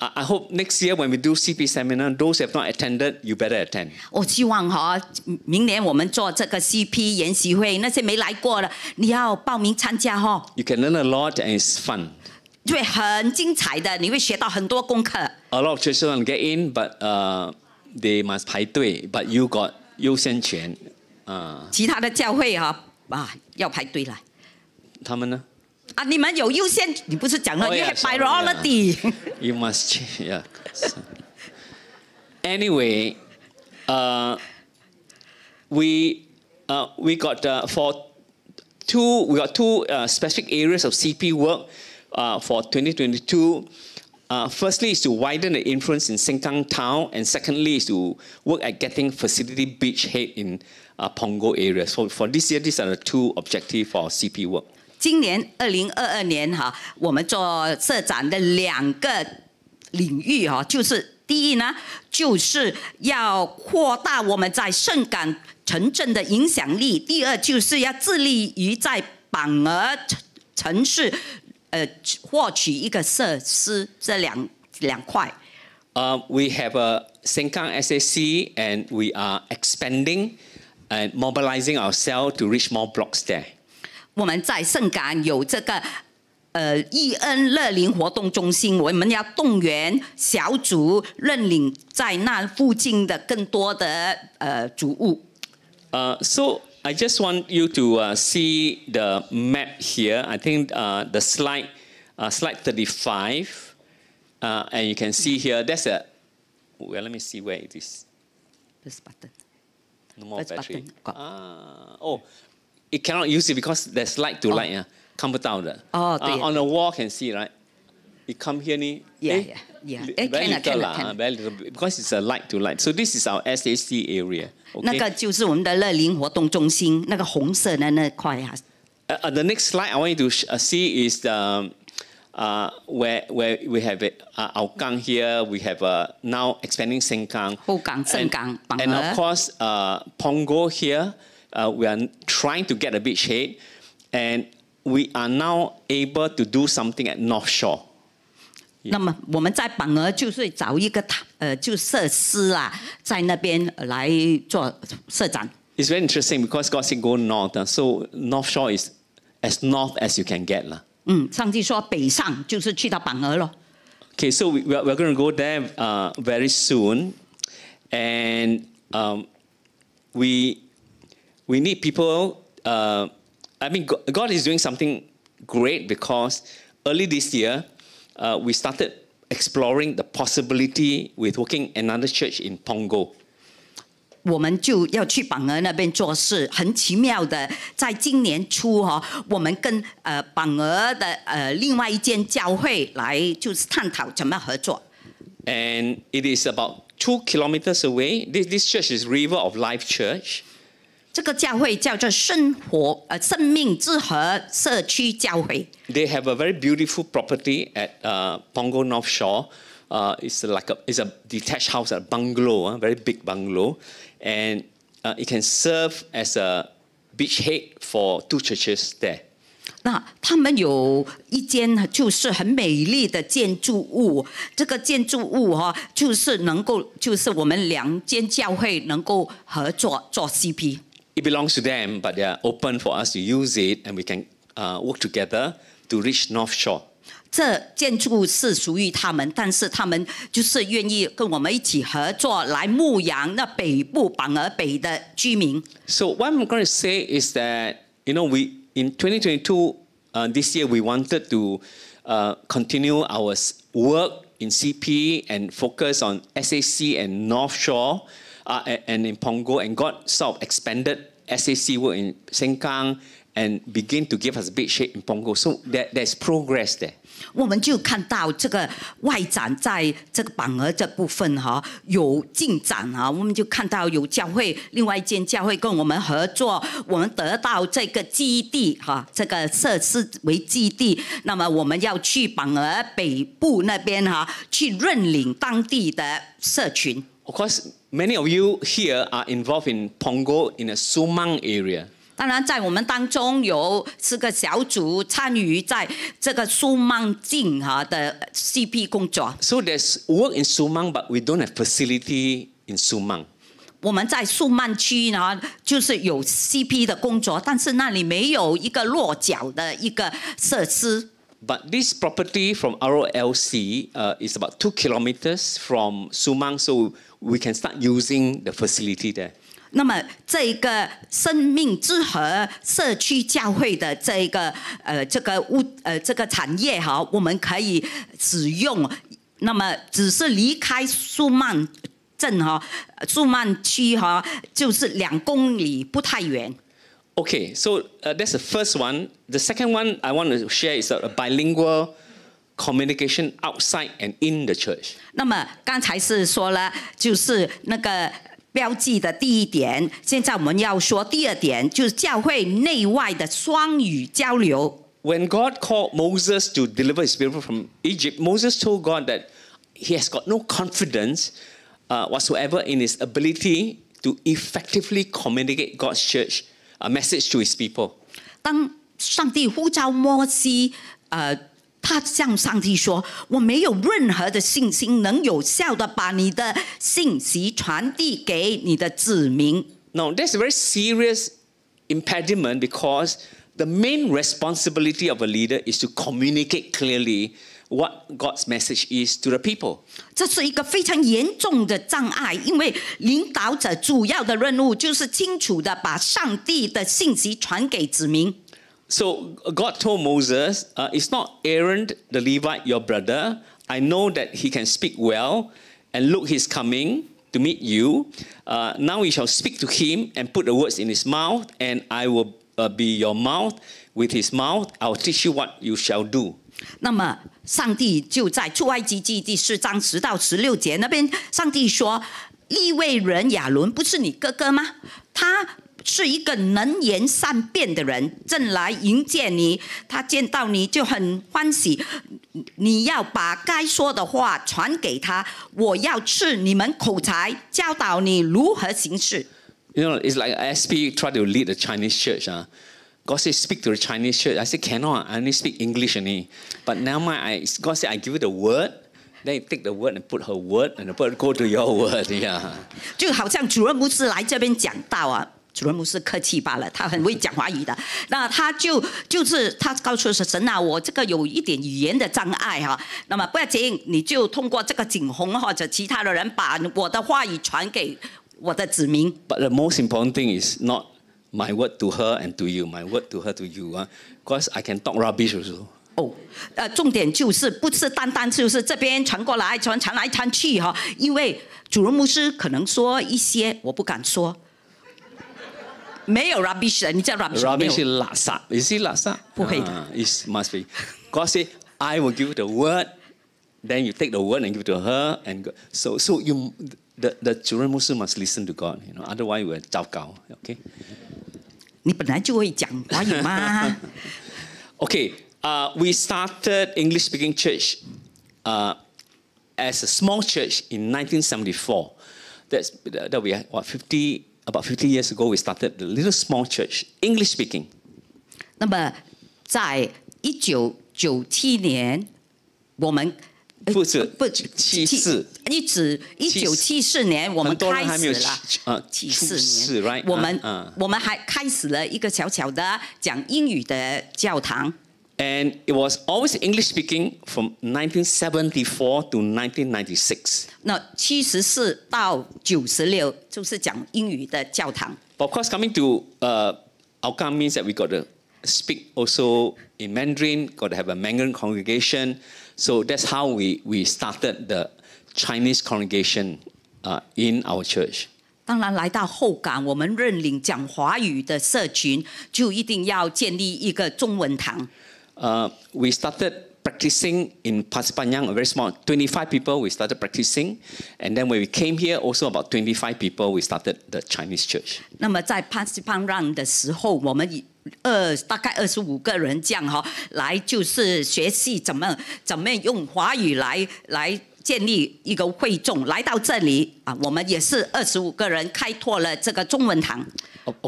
I hope next year when we do CP seminar, those have not attended, you better attend. 我希望哈，明年我们做这个 CP 研习会，那些没来过的，你要报名参加哈。You can learn a lot and it's fun. 对，很精彩的，你会学到很多功课。A lot of children get in, but uh, they must 排队，but you got 优先权啊。其他的教会哈啊要排队了。他们呢？啊，你们有优先，你不是讲了，oh, yeah, priority. You must change, yeah. Anyway, uh, we uh, we got uh, for two we got two uh, specific areas of CP work uh, for 2022. Uh, firstly is to widen the influence in Sengkang town, and secondly is to work at getting facility beachhead in uh, Pongo area. So for this year, these are the two objectives for CP work. 今年二零二二年哈，我们做社长的两个领域哈，就是第一呢，就是要扩大我们在盛港城镇的影响力；第二，就是要致力于在板鹅城市呃获取一个设施，这两两块。呃，we have a Sengkang S A C and we are expanding and mobilizing ourselves to reach more blocks there. 我们在圣港有这个呃义恩乐邻活动中心，我们要动员小组认领在那附近的更多的呃植物。呃，so I just want you to see the map here. I think 呃 the slide 呃 slide thirty five. a n d you can see here. That's a well. Let me see where it is. This button. No more buttons. Go. Ah. Oh. it cannot use it because there's light to oh. light ah, On the wall can see right? It come here ni. yeah, eh? yeah. yeah. Eh, little little because it's a light to light. So this is our SAC area. 那个就是我们的乐龄活动中心，那个红色的那块啊。Uh, uh, the next slide I want you to uh, see is the uh, where where we have uh, Aokang here, we have uh, now expanding Sengkang. Sengkang, and, and of course uh, Pongo here. Uh, we are trying to get a beachhead, and we are now able to do something at North Shore. It's very interesting because God said go north, uh, so North Shore is as north as you can get Okay, so we we're, we're going to go there uh, very soon, and um, we we need people. Uh, I mean, God is doing something great because early this year, uh, we started exploring the possibility with working another church in Pongo. 我们就要去榜儿那边做事，很奇妙的，在今年初哈、哦，我们跟呃榜儿的呃另外一间教会来就是探讨怎么合作。And it is about two kilometers away. This this church is River of Life Church. 这个教会叫做“生活呃生命之河社区教会”。They have a very beautiful property at uh Pongo North Shore, uh it's like a it's a detached house, a bungalow, very big bungalow, and it can serve as a beachhead for two churches there. 那他们有一间就是很美丽的建筑物，这个建筑物哈，就是能够就是我们两间教会能够合作做 CP。it belongs to them, but they are open for us to use it and we can uh, work together to reach North Shore. So what I'm going to say is that you know we in 2022 uh, this year we wanted to uh, continue our work in CP and focus on SAC and North Shore uh, and in Pongo, and God sort of expanded SAC work in Sengkang and begin to give us a big shape in Pongo. So there, there's progress there. 我们就看到这个外展在这个板儿这部分哈、啊、有进展啊，我们就看到有教会另外一间教会跟我们合作，我们得到这个基地哈、啊，这个设施为基地，那么我们要去板儿北部那边哈、啊、去认领当地的社群。of course, many of you here are involved in Pongo in a Sumang area. 当然，在我们当中有四个小组参与在这个苏曼境哈的 CP 工作。So there's work in Sumang, but we don't have facility in Sumang. 我们在苏曼区呢，就是有 CP 的工作，但是那里没有一个落脚的一个设施。But this property from ROLC uh, is about two kilometers from Sumang, so we can start using the facility there. 那么这一个生命之河社区教会的这一个呃这个物呃这个产业哈，我们可以使用。那么只是离开苏曼镇哈，苏曼区哈，就是两公里不太远。Okay, so uh, that's the first one. The second one I want to share is a bilingual communication outside and in the church。那么刚才是说了，就是那个标记的第一点，现在我们要说第二点，就是教会内外的双语交流。When God called Moses to deliver His people from Egypt, Moses told God that he has got no confidence uh, whatsoever in his ability to effectively communicate God's church a uh, message to His people. 当上帝呼召摩西，呃。他向上帝说：“我没有任何的信心能有效的把你的信息传递给你的子民。” Now that's a very serious impediment because the main responsibility of a leader is to communicate clearly what God's message is to the people. 这是一个非常严重的障碍，因为领导者主要的任务就是清楚的把上帝的信息传给子民。so God told Moses, uh, It's not Aaron the Levite, your brother. I know that he can speak well, and look, he's coming to meet you. Uh, now you shall speak to him and put the words in his mouth, and I will uh, be your mouth. With his mouth, I will teach you what you shall do. 那么上帝就在出埃及记第四章十到十六节那边，上帝说，利未人亚伦不是你哥哥吗？他是一个能言善辩的人，正来迎接你。他见到你就很欢喜。你要把该说的话传给他。我要赐你们口才，教导你如何行事。You know, it's like SP try to lead the Chinese church. Ah, God says speak to the Chinese church. I say cannot. I only speak English only. But now my I God said I give you the word. Then take the word and put her word and put go to your word. Yeah. 就好像主任牧师来这边讲道啊。主牧师客气罢了，他很会讲华语的。那他就就是他告诉是神啊，我这个有一点语言的障碍哈。那么不要紧，你就通过这个景洪或者其他的人把我的话语传给我的子民。But the most important thing is not my word to her and to you, my word to her to you, 啊 c a u s e I can talk rubbish. 哦，呃，重点就是不是单单就是这边传过来传传来传去哈，因为主牧师可能说一些我不敢说。没有 rubbish，你叫 eh? rubbish。Rubbish 是垃圾，is it 垃圾？不会的。Is ah, must be. God say, I will give the word. Then you take the word and give to her, and go. so so you the the children also must listen to God. You know, otherwise we're 糟糕。Okay. Okay, Uh, we started English speaking church uh, as a small church in 1974. That's, that we had what, 50, About fifty years ago, we started the little small church, English speaking. 那么，在一九九七年，我们不是不七四，一直一九七四年我们开始了啊，七四，我们我们还开始了一个小小的讲英语的教堂。And it was always English speaking from 1974 to 1996. of course, coming to uh, Aokang means that we got to speak also in Mandarin, got to have a Mandarin congregation. So that's how we, we started the Chinese congregation uh, in our church. 当然，来到后港，我们认领讲华语的社群，就一定要建立一个中文堂。uh, we started practicing in Pasir Panjang, a very small, 25 people we started practicing. And then when we came here, also about 25 people we started the Chinese church. of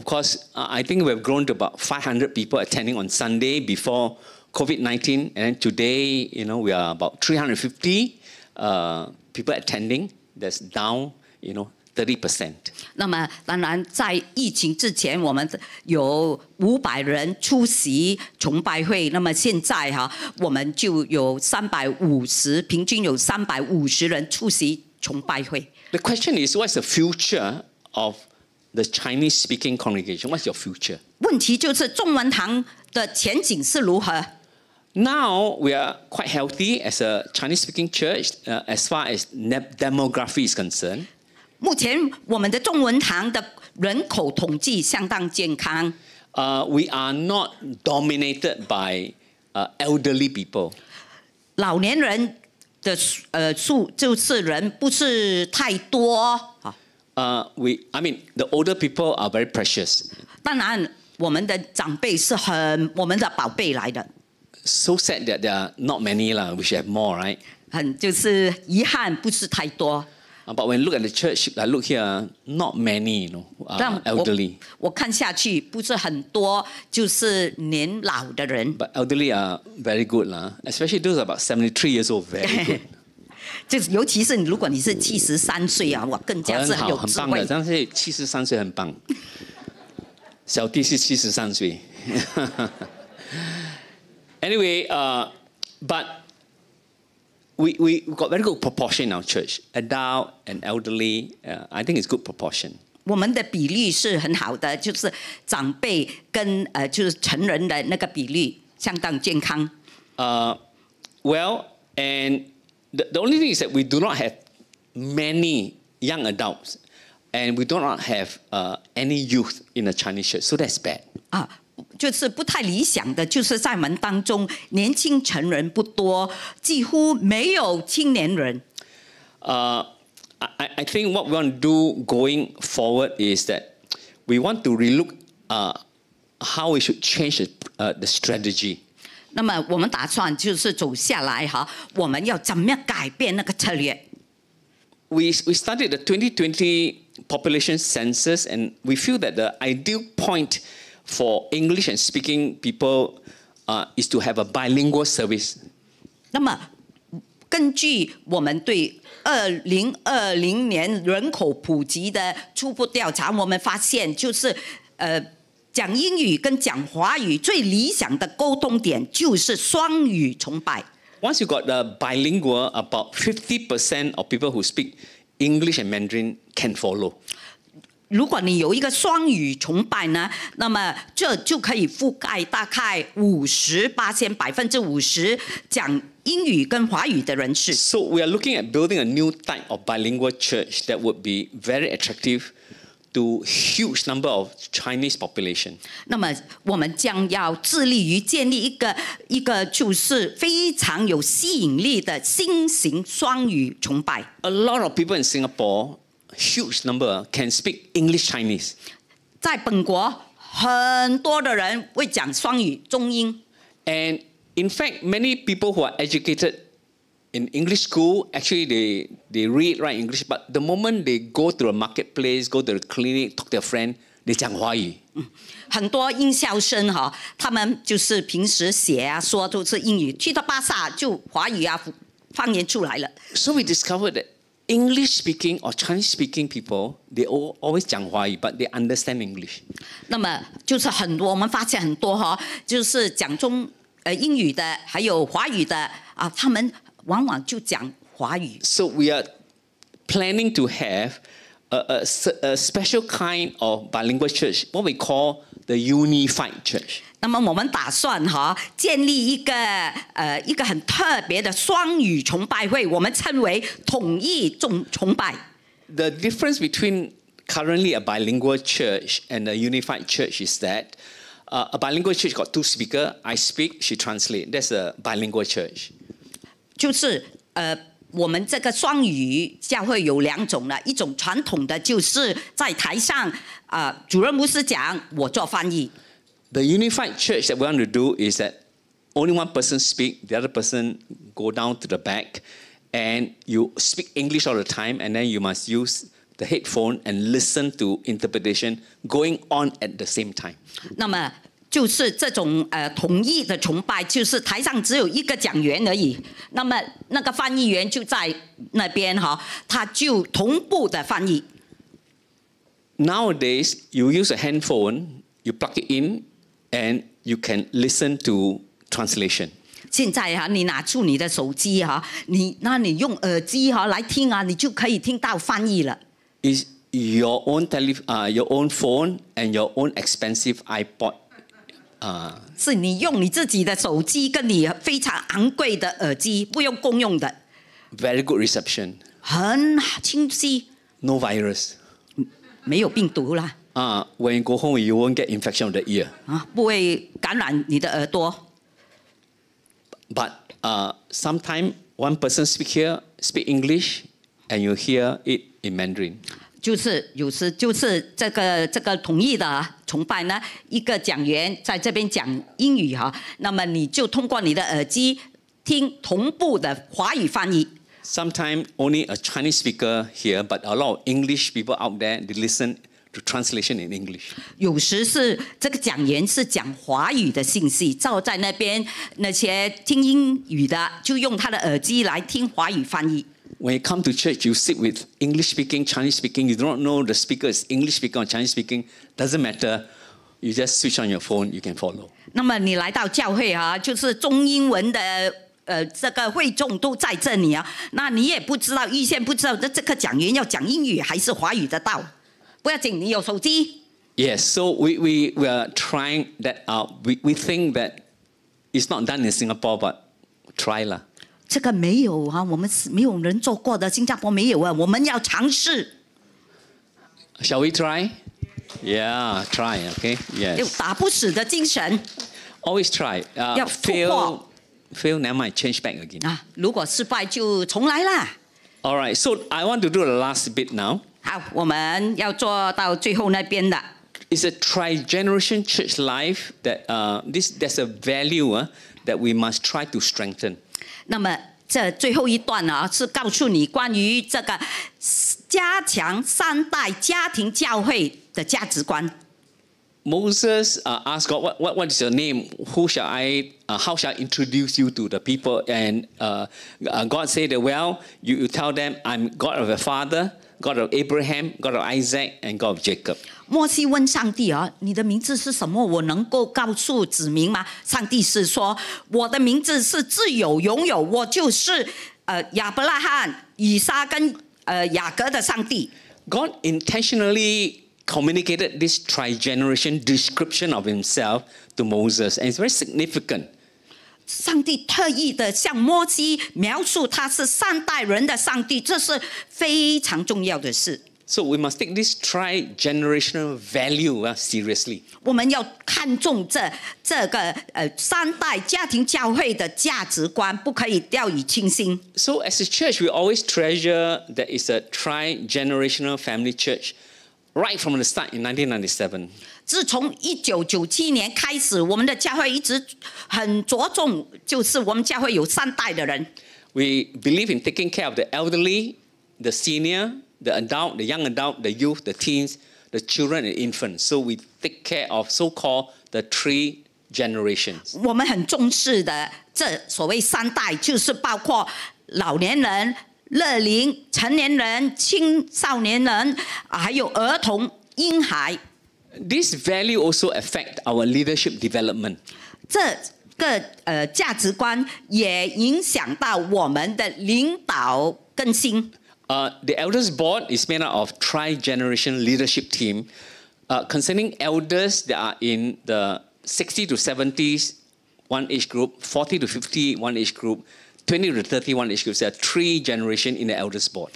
course, I think we've grown to about 500 people attending on Sunday before. COVID-19, and today, you know, we are about 350 uh, people attending. That's down, you know, thirty percent percent。那么，当然在疫情之前，我们有五百人出席崇拜会。那么现在哈、啊，我们就有三百五十，平均有三百五十人出席崇拜会。The question is, what's the future of the Chinese-speaking congregation? What's your future? 问题就是中文堂的前景是如何？now we are quite healthy as a Chinese-speaking church uh, as far as demography is concerned. we are not dominated by uh, elderly people. 老年人的呃数就是人不是太多。Uh, we, I mean, the older people are very precious. 当然，我们的长辈是很我们的宝贝来的。so sad that there are not many la, We should have more, right? but when look at the church, I look here, not many, you know, uh, uh elderly. But elderly are very good la, especially those about seventy-three years old, very good. 就是尤其是如果你是七十三岁啊，我更加是很有智慧。很棒的，但是七十三岁很棒。小弟是七十三岁。Anyway, uh, but we, we got very good proportion in our church, adult and elderly. Uh, I think it's good proportion. well, and the, the only thing is that we do not have many young adults, and we do not have uh, any youth in the Chinese church, so that's bad. Ah, 就是不太理想的就是在门当中年轻成人不多，几乎没有青年人。呃，I I think what we want to do going forward is that we want to relook uh how we should change the uh the strategy。那么我们打算就是走下来哈，我们要怎么样改变那个策略？We we studied the 2020 population census and we feel that the ideal point. for English and speaking people uh, is to have a bilingual service. 那么，根据我们对二零二零年人口普及的初步调查，我们发现就是呃。讲英语跟讲华语最理想的沟通点就是双语崇拜。Once you got the bilingual, about fifty percent of people who speak English and Mandarin can follow. 如果你有一个双语崇拜呢，那么这就可以覆盖大概五十八千百分之五十讲英语跟华语的人士。So we are looking at building a new type of bilingual church that would be very attractive to huge number of Chinese population. 那么我们将要致力于建立一个一个就是非常有吸引力的新型双语崇拜。A lot of people in Singapore. huge number can speak English Chinese. 在本国，很多的人会讲双语中英。And in fact, many people who are educated in English school, actually they they read write English, but the moment they go to the marketplace, go to the clinic, talk to a friend, they So we discovered that English speaking or Chinese speaking people, they always 讲华语，but they understand English。那么就是很多，我们发现很多哈，就是讲中呃英语的，还有华语的啊，他们往往就讲华语。So we are planning to have a a, a special kind of bilingual church, what we call the unified church. 那么我们打算哈建立一个呃一个很特别的双语崇拜会，我们称为统一众崇拜。The difference between currently a bilingual church and a unified church is that a bilingual church got two speaker, I speak, she translate. That's a bilingual church. 就是呃我们这个双语教会有两种了，一种传统的就是在台上啊，主任牧师讲，我做翻译。The unified church that we want to do is that only one person speak, the other person go down to the back, and you speak English all the time, and then you must use the the headphone and listen to interpretation going on at same Nowadays, you use a handphone, you plug it in, and you can listen to translation. 现在哈、啊，你拿出你的手机哈、啊，你那你用耳机哈、啊、来听啊，你就可以听到翻译了。Is your own tele 啊、uh, your own phone and your own expensive iPod 啊、uh,？是你用你自己的手机跟你非常昂贵的耳机，不用公用的。Very good reception. 很清晰。No virus. Uh, when you go home, you won't get infection of the ear. 啊，不会感染你的耳朵。But uh, sometimes one person speak here, speak English, and you hear it in Mandarin. only a Chinese speaker here, but a lot of English people out there they listen to translation in English. 有时是这个讲员是讲华语的信息，照在那边那些听英语的就用他的耳机来听华语翻译。When you come to church, you sit with English speaking, Chinese speaking. You don't know the speaker is English speaking or Chinese speaking. Doesn't matter. You just switch on your phone. You can follow. 那么你来到教会啊，就是中英文的。呃，这个会众都在这里啊，那你也不知道，预先不知道这这个讲员要讲英语还是华语的道。Yes, so we, we, we are trying that out. We, we think that it's not done in Singapore, but try lah. 这个没有啊，我们是没有人做过的，新加坡没有啊，我们要尝试。Shall we try? Yeah, try. Okay. Yes. 打不死的精神 Always try. Uh, 要突破。fail, fail. Never mind. Change back again. 啊！如果失败就重来啦。All ah, right. So I want to do the last bit now. 好，我们要做到最后那边的。It's a tri-generation church life that uh this there's a value uh, that we must try to strengthen. 那么这最后一段呢、啊，是告诉你关于这个加强三代家庭教会的价值观。Moses uh, asked God, what, what, what is your name? Who shall I, uh, how shall I introduce you to the people? And uh, uh God said, well, you, you tell them, I'm God of the father, God of Abraham, God of Isaac, and God of Jacob. 摩西问上帝啊，你的名字是什么？我能够告诉子民吗？上帝是说，我的名字是自有拥有，我就是呃亚伯拉罕、以撒跟呃雅各的上帝。God intentionally communicated this tri-generation description of Himself to Moses, and it's very significant. 上帝特意的向摩西描述他是善待人的上帝，这是非常重要的事。So we must take this tri-generational value seriously. 我们要看重这这个呃三代家庭教会的价值观，不可以掉以轻心。So as a church, we always treasure that it's a tri-generational family church right from the start in 1997. 自从一九九七年开始，我们的教会一直很着重，就是我们教会有三代的人。We believe in taking care of the elderly, the senior, the adult, the young adult, the youth, the teens, the children, the infants. So we take care of so-called the three generations. 我们很重视的这所谓三代，就是包括老年人、乐龄、成年人、青少年人，还有儿童、婴孩。This value also affect our leadership development. 这个呃价值观也影响到我们的领导更新。Uh, the elders board is made up of tri-generation leadership team uh, concerning elders that are in the 60 to 70s one age group, 40 to 50 one age group, 20 to 31 age groups. There are three generation in the elders board.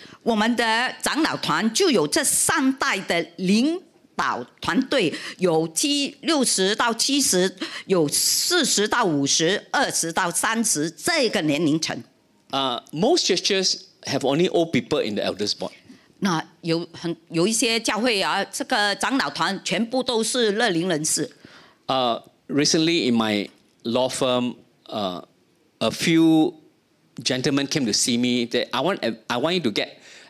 导团队有七六十到七十，有四十到五十，二十到三十这个年龄层。呃、uh,，most churches have only old people in the elders board。那有很有一些教会啊，这个长老团全部都是乐龄人士。呃、uh,，recently in my law firm，呃、uh,，a few gentlemen came to see me that I want I want you to get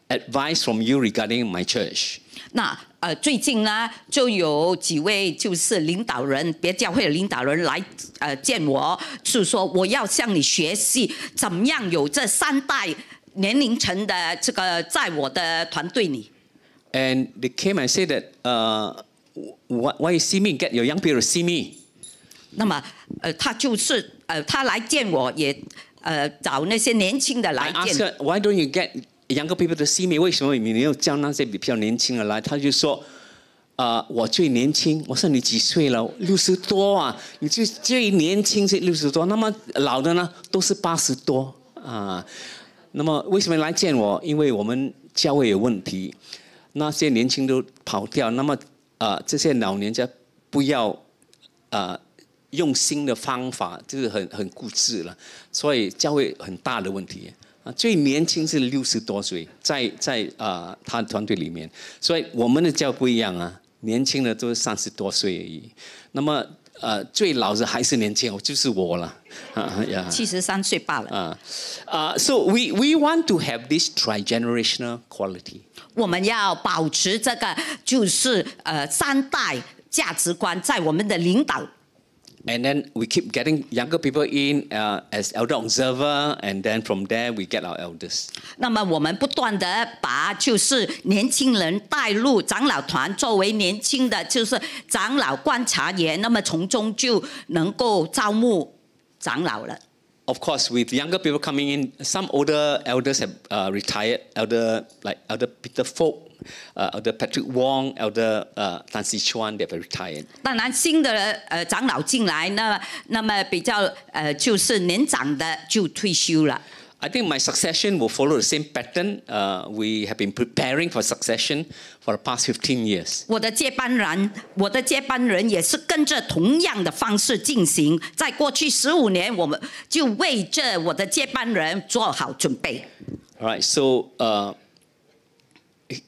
advice from you regarding my church。那呃，最近呢，就有几位就是领导人，别教会领导人来呃见我，是说我要向你学习，怎么样有这三代年龄层的这个在我的团队里。And they came and said that, uh, why why you see me? Get your young people see me. 那么，呃，他就是呃，他来见我也呃找那些年轻的来见。Why don't you get? 杨哥佩服的西美，为什么你又叫那些比较年轻的来？他就说：“啊，我最年轻。”我说：“你几岁了？六十多啊！你最最年轻是六十多，那么老的呢，都是八十多啊。那么为什么来见我？因为我们教会有问题，那些年轻都跑掉。那么啊，这些老年家不要啊，用心的方法就是很很固执了，所以教会很大的问题。”啊，最年轻是六十多岁，在在啊，他的团队里面，所以我们的教不一样啊，年轻的都是三十多岁而已。那么，呃，最老的还是年轻，就是我了，啊呀，七十三岁罢了。啊啊，So we we want to have this trigeneration a l quality。我们要保持这个就是呃三代价值观在我们的领导。and then we keep getting younger people in uh, as elder observer, and then from there we get our elders. Of course, with younger people coming in, some older elders have uh, retired, elder like elder Peter Folk. 呃 uh, Elder Patrick Wong、Elder 呃 uh, Tan Si Chuan, they have 当然，新的呃长老进来，那那么比较呃，就是年长的就退休了。I think my succession will follow the same pattern. Uh, we have been preparing for succession for the past 15 years. 我的接班人，我的接班人也是跟着同样的方式进行。在过去十五年，我们就为这我的接班人做好准备。All right, so uh,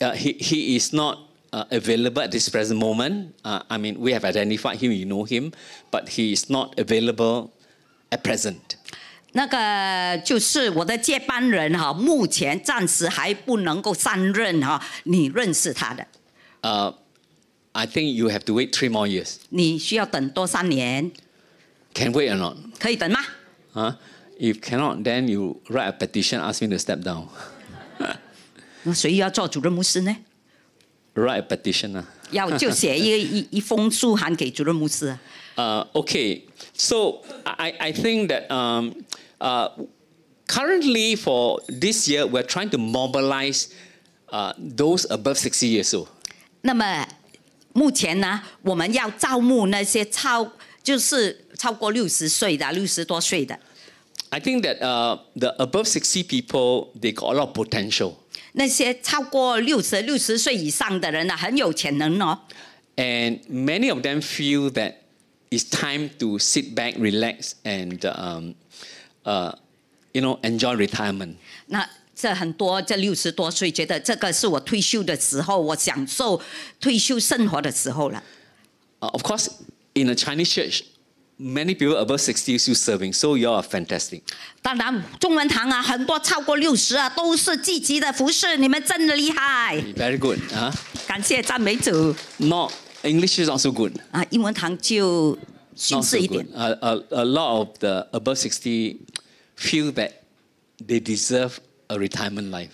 uh, he, he is not uh, available at this present moment. Uh, I mean, we have identified him, you know him, but he is not available at present. 那个就是我的接班人哈，目前暂时还不能够上任哈。你认识他的？呃、uh,，I think you have to wait three more years。你需要等多三年。Can wait or not？可以等吗？啊、uh,，If cannot, then you write a petition asking to step down 那所以要做主任牧师呢？Write a petition 啊。要就写一一一封书函给主任牧师啊。Uh, okay, so I I think that um uh currently for this year we're trying to mobilize uh those above 60 years old. 那么目前呢，我们要招募那些超就是超过六十岁的、六十多岁的。I think that uh the above 60 people they got a lot of potential. 那些超过六十六十岁以上的人呢，很有潜能哦。And many of them feel that it's time to sit back, relax, and um, uh, you know, enjoy retirement. 那这很多这六十多岁觉得这个是我退休的时候，我享受退休生活的时候了。Of course, in a Chinese church. many people above 60 still serving, so you are fantastic. 当然，中文堂啊，很多超过六十啊，都是积极的服侍，你们真的厉害。Very good 啊、huh?！感谢赞美主。No, English is also good. 啊，英文堂就逊色一点。A so a a lot of the above 60 feel that they deserve a retirement life.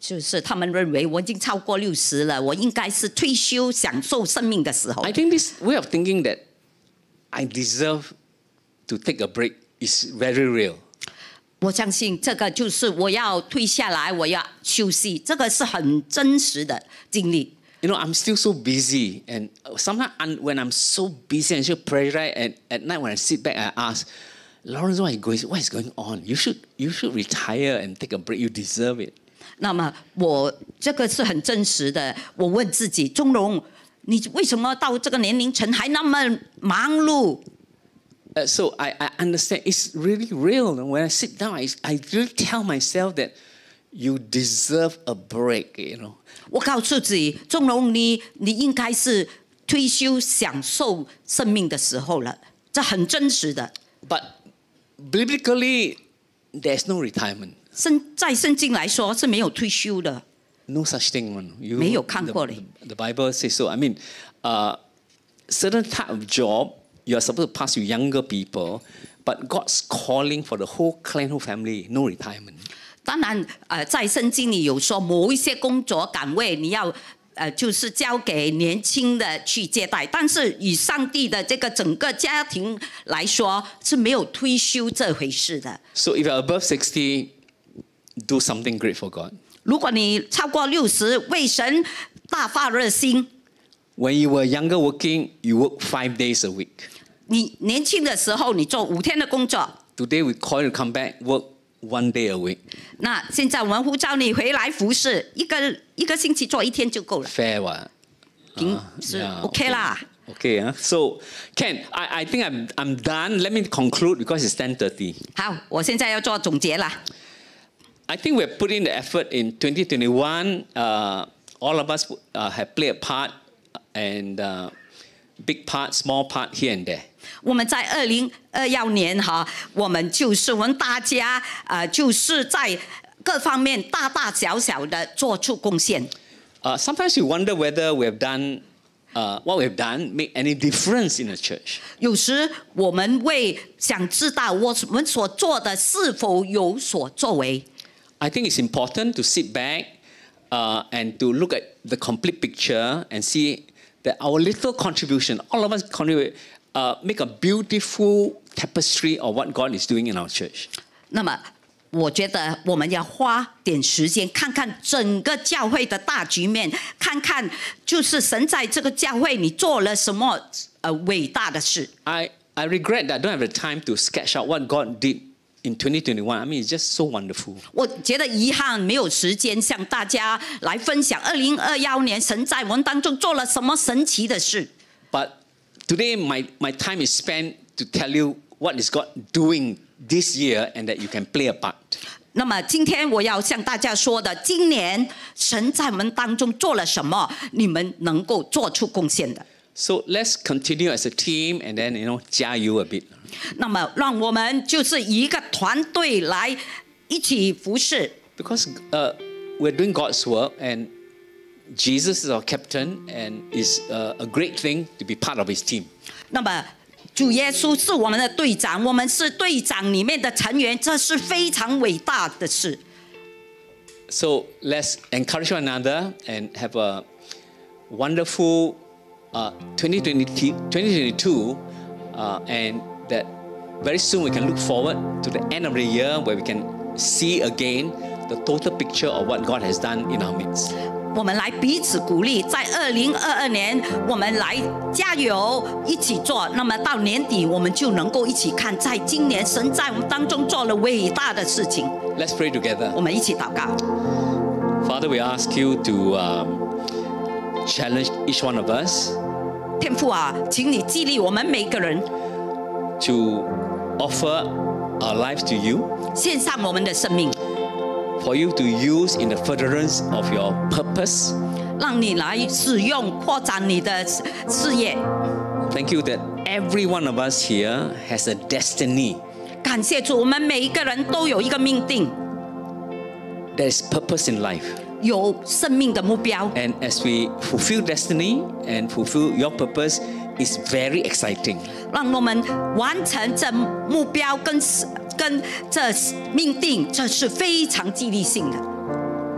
就是他们认为我已经超过六十了，我应该是退休享受生命的时候。I think this way of thinking that I deserve to take a break is very real. 我相信这个就是我要退下来，我要休息，这个是很真实的经历。You know, I'm still so busy, and sometimes when I'm so busy and so pressured, and at night when I sit back, I ask, Lawrence, what is going, what is going on? You should, you should retire and take a break. You deserve it. 那么我这个是很真实的，我问自己，钟荣。你为什么到这个年龄层还那么忙碌？Uh, so I, I understand it's really real. And when I sit down, I, I really tell myself that you deserve a break, you know. biblically, there's no retirement. 圣在圣经来说是没有退休的。no such thing, one. You, 没有看过嘞。The, the Bible says so. I mean, uh, certain type of job you are supposed to pass to younger people, but God's calling for the whole clan, whole family, no retirement. 当然，呃，在圣经里有说某一些工作岗位你要。呃，就是交给年轻的去接待，但是以上帝的这个整个家庭来说是没有退休这回事的。So if you're above sixty, do something great for God. 如果你超过六十，为神大发热心。When you were younger working, you work five days a week. 你年轻的时候，你做五天的工作。Today we call you to come back work one day a week. 那现在我们呼召你回来服侍，一个一个星期做一天就够了。Fair 哇，平是 OK 啦。Okay, huh? so Ken, I, I think I'm, I'm done. Let me conclude because it's 10.30. 好，我现在要做总结了。I think we're putting the effort in 2021. Uh, all of us uh, have played a part and uh, big part, small part here and there. 我们在二零二幺年哈，我们就是我们大家呃，就是在各方面大大小小的做出贡献。Uh, sometimes you wonder whether we have done uh, what we've done make any difference in the church. I think it's important to sit back uh, and to look at the complete picture and see that our little contribution, all of us contribute, uh, make a beautiful tapestry of what God is doing in our church. 那么，我觉得我们要花点时间看看整个教会的大局面，看看就是神在这个教会你做了什么呃伟大的事。I I regret that I don't have the time to sketch out what God did in 2021. I mean, it's just so wonderful. 我觉得遗憾没有时间向大家来分享2021年神在我们当中做了什么神奇的事。But today my my time is spent to tell you what is God doing this year and that you can play a part. 那么今天我要向大家说的，今年神在我们当中做了什么，你们能够做出贡献的。So let's continue as a team and then you know 加油 a bit. 那么，让我们就是一个团队来一起服侍。Because, uh, we're doing God's work, and Jesus is our captain, and is a great thing to be part of His team. 那么，主耶稣是我们的队长，我们是队长里面的成员，这是非常伟大的事。So let's encourage one another and have a wonderful, uh, 2020, 2022, uh, and. that very soon we can look forward to the end of the year where we can see again the total picture of what God has done in our midst. 我们来彼此鼓励，在二零二二年，我们来加油，一起做。那么到年底，我们就能够一起看，在今年神在我们当中做了伟大的事情。Let's pray together. we ask you to um, challenge each one of us to offer our lives to you. For you to use in the furtherance of your purpose. Thank you that every one of us here has a destiny. There is purpose in life. And as we fulfill destiny and fulfill your purpose is very exciting. 让我们完成这目标跟跟这命定，这是非常激励性的。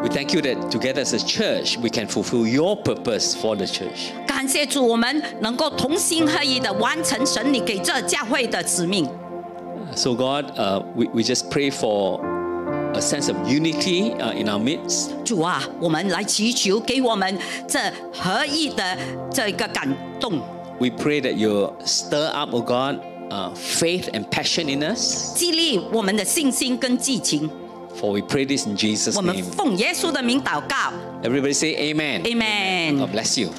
We thank you that together as a church, we can fulfill your purpose for the church. 感谢主，我们能够同心合意的完成神你给这教会的使命。So God, uh, we we just pray for a sense of unity uh, in our midst. 主啊，我们来祈求，给我们这合意的这个感动。we pray that you stir up, O oh God, uh, faith and passion in us. 激励我们的信心跟激情。For we pray this in Jesus' name. 我们奉耶稣的名祷告。Everybody say Amen. Amen. God bless you.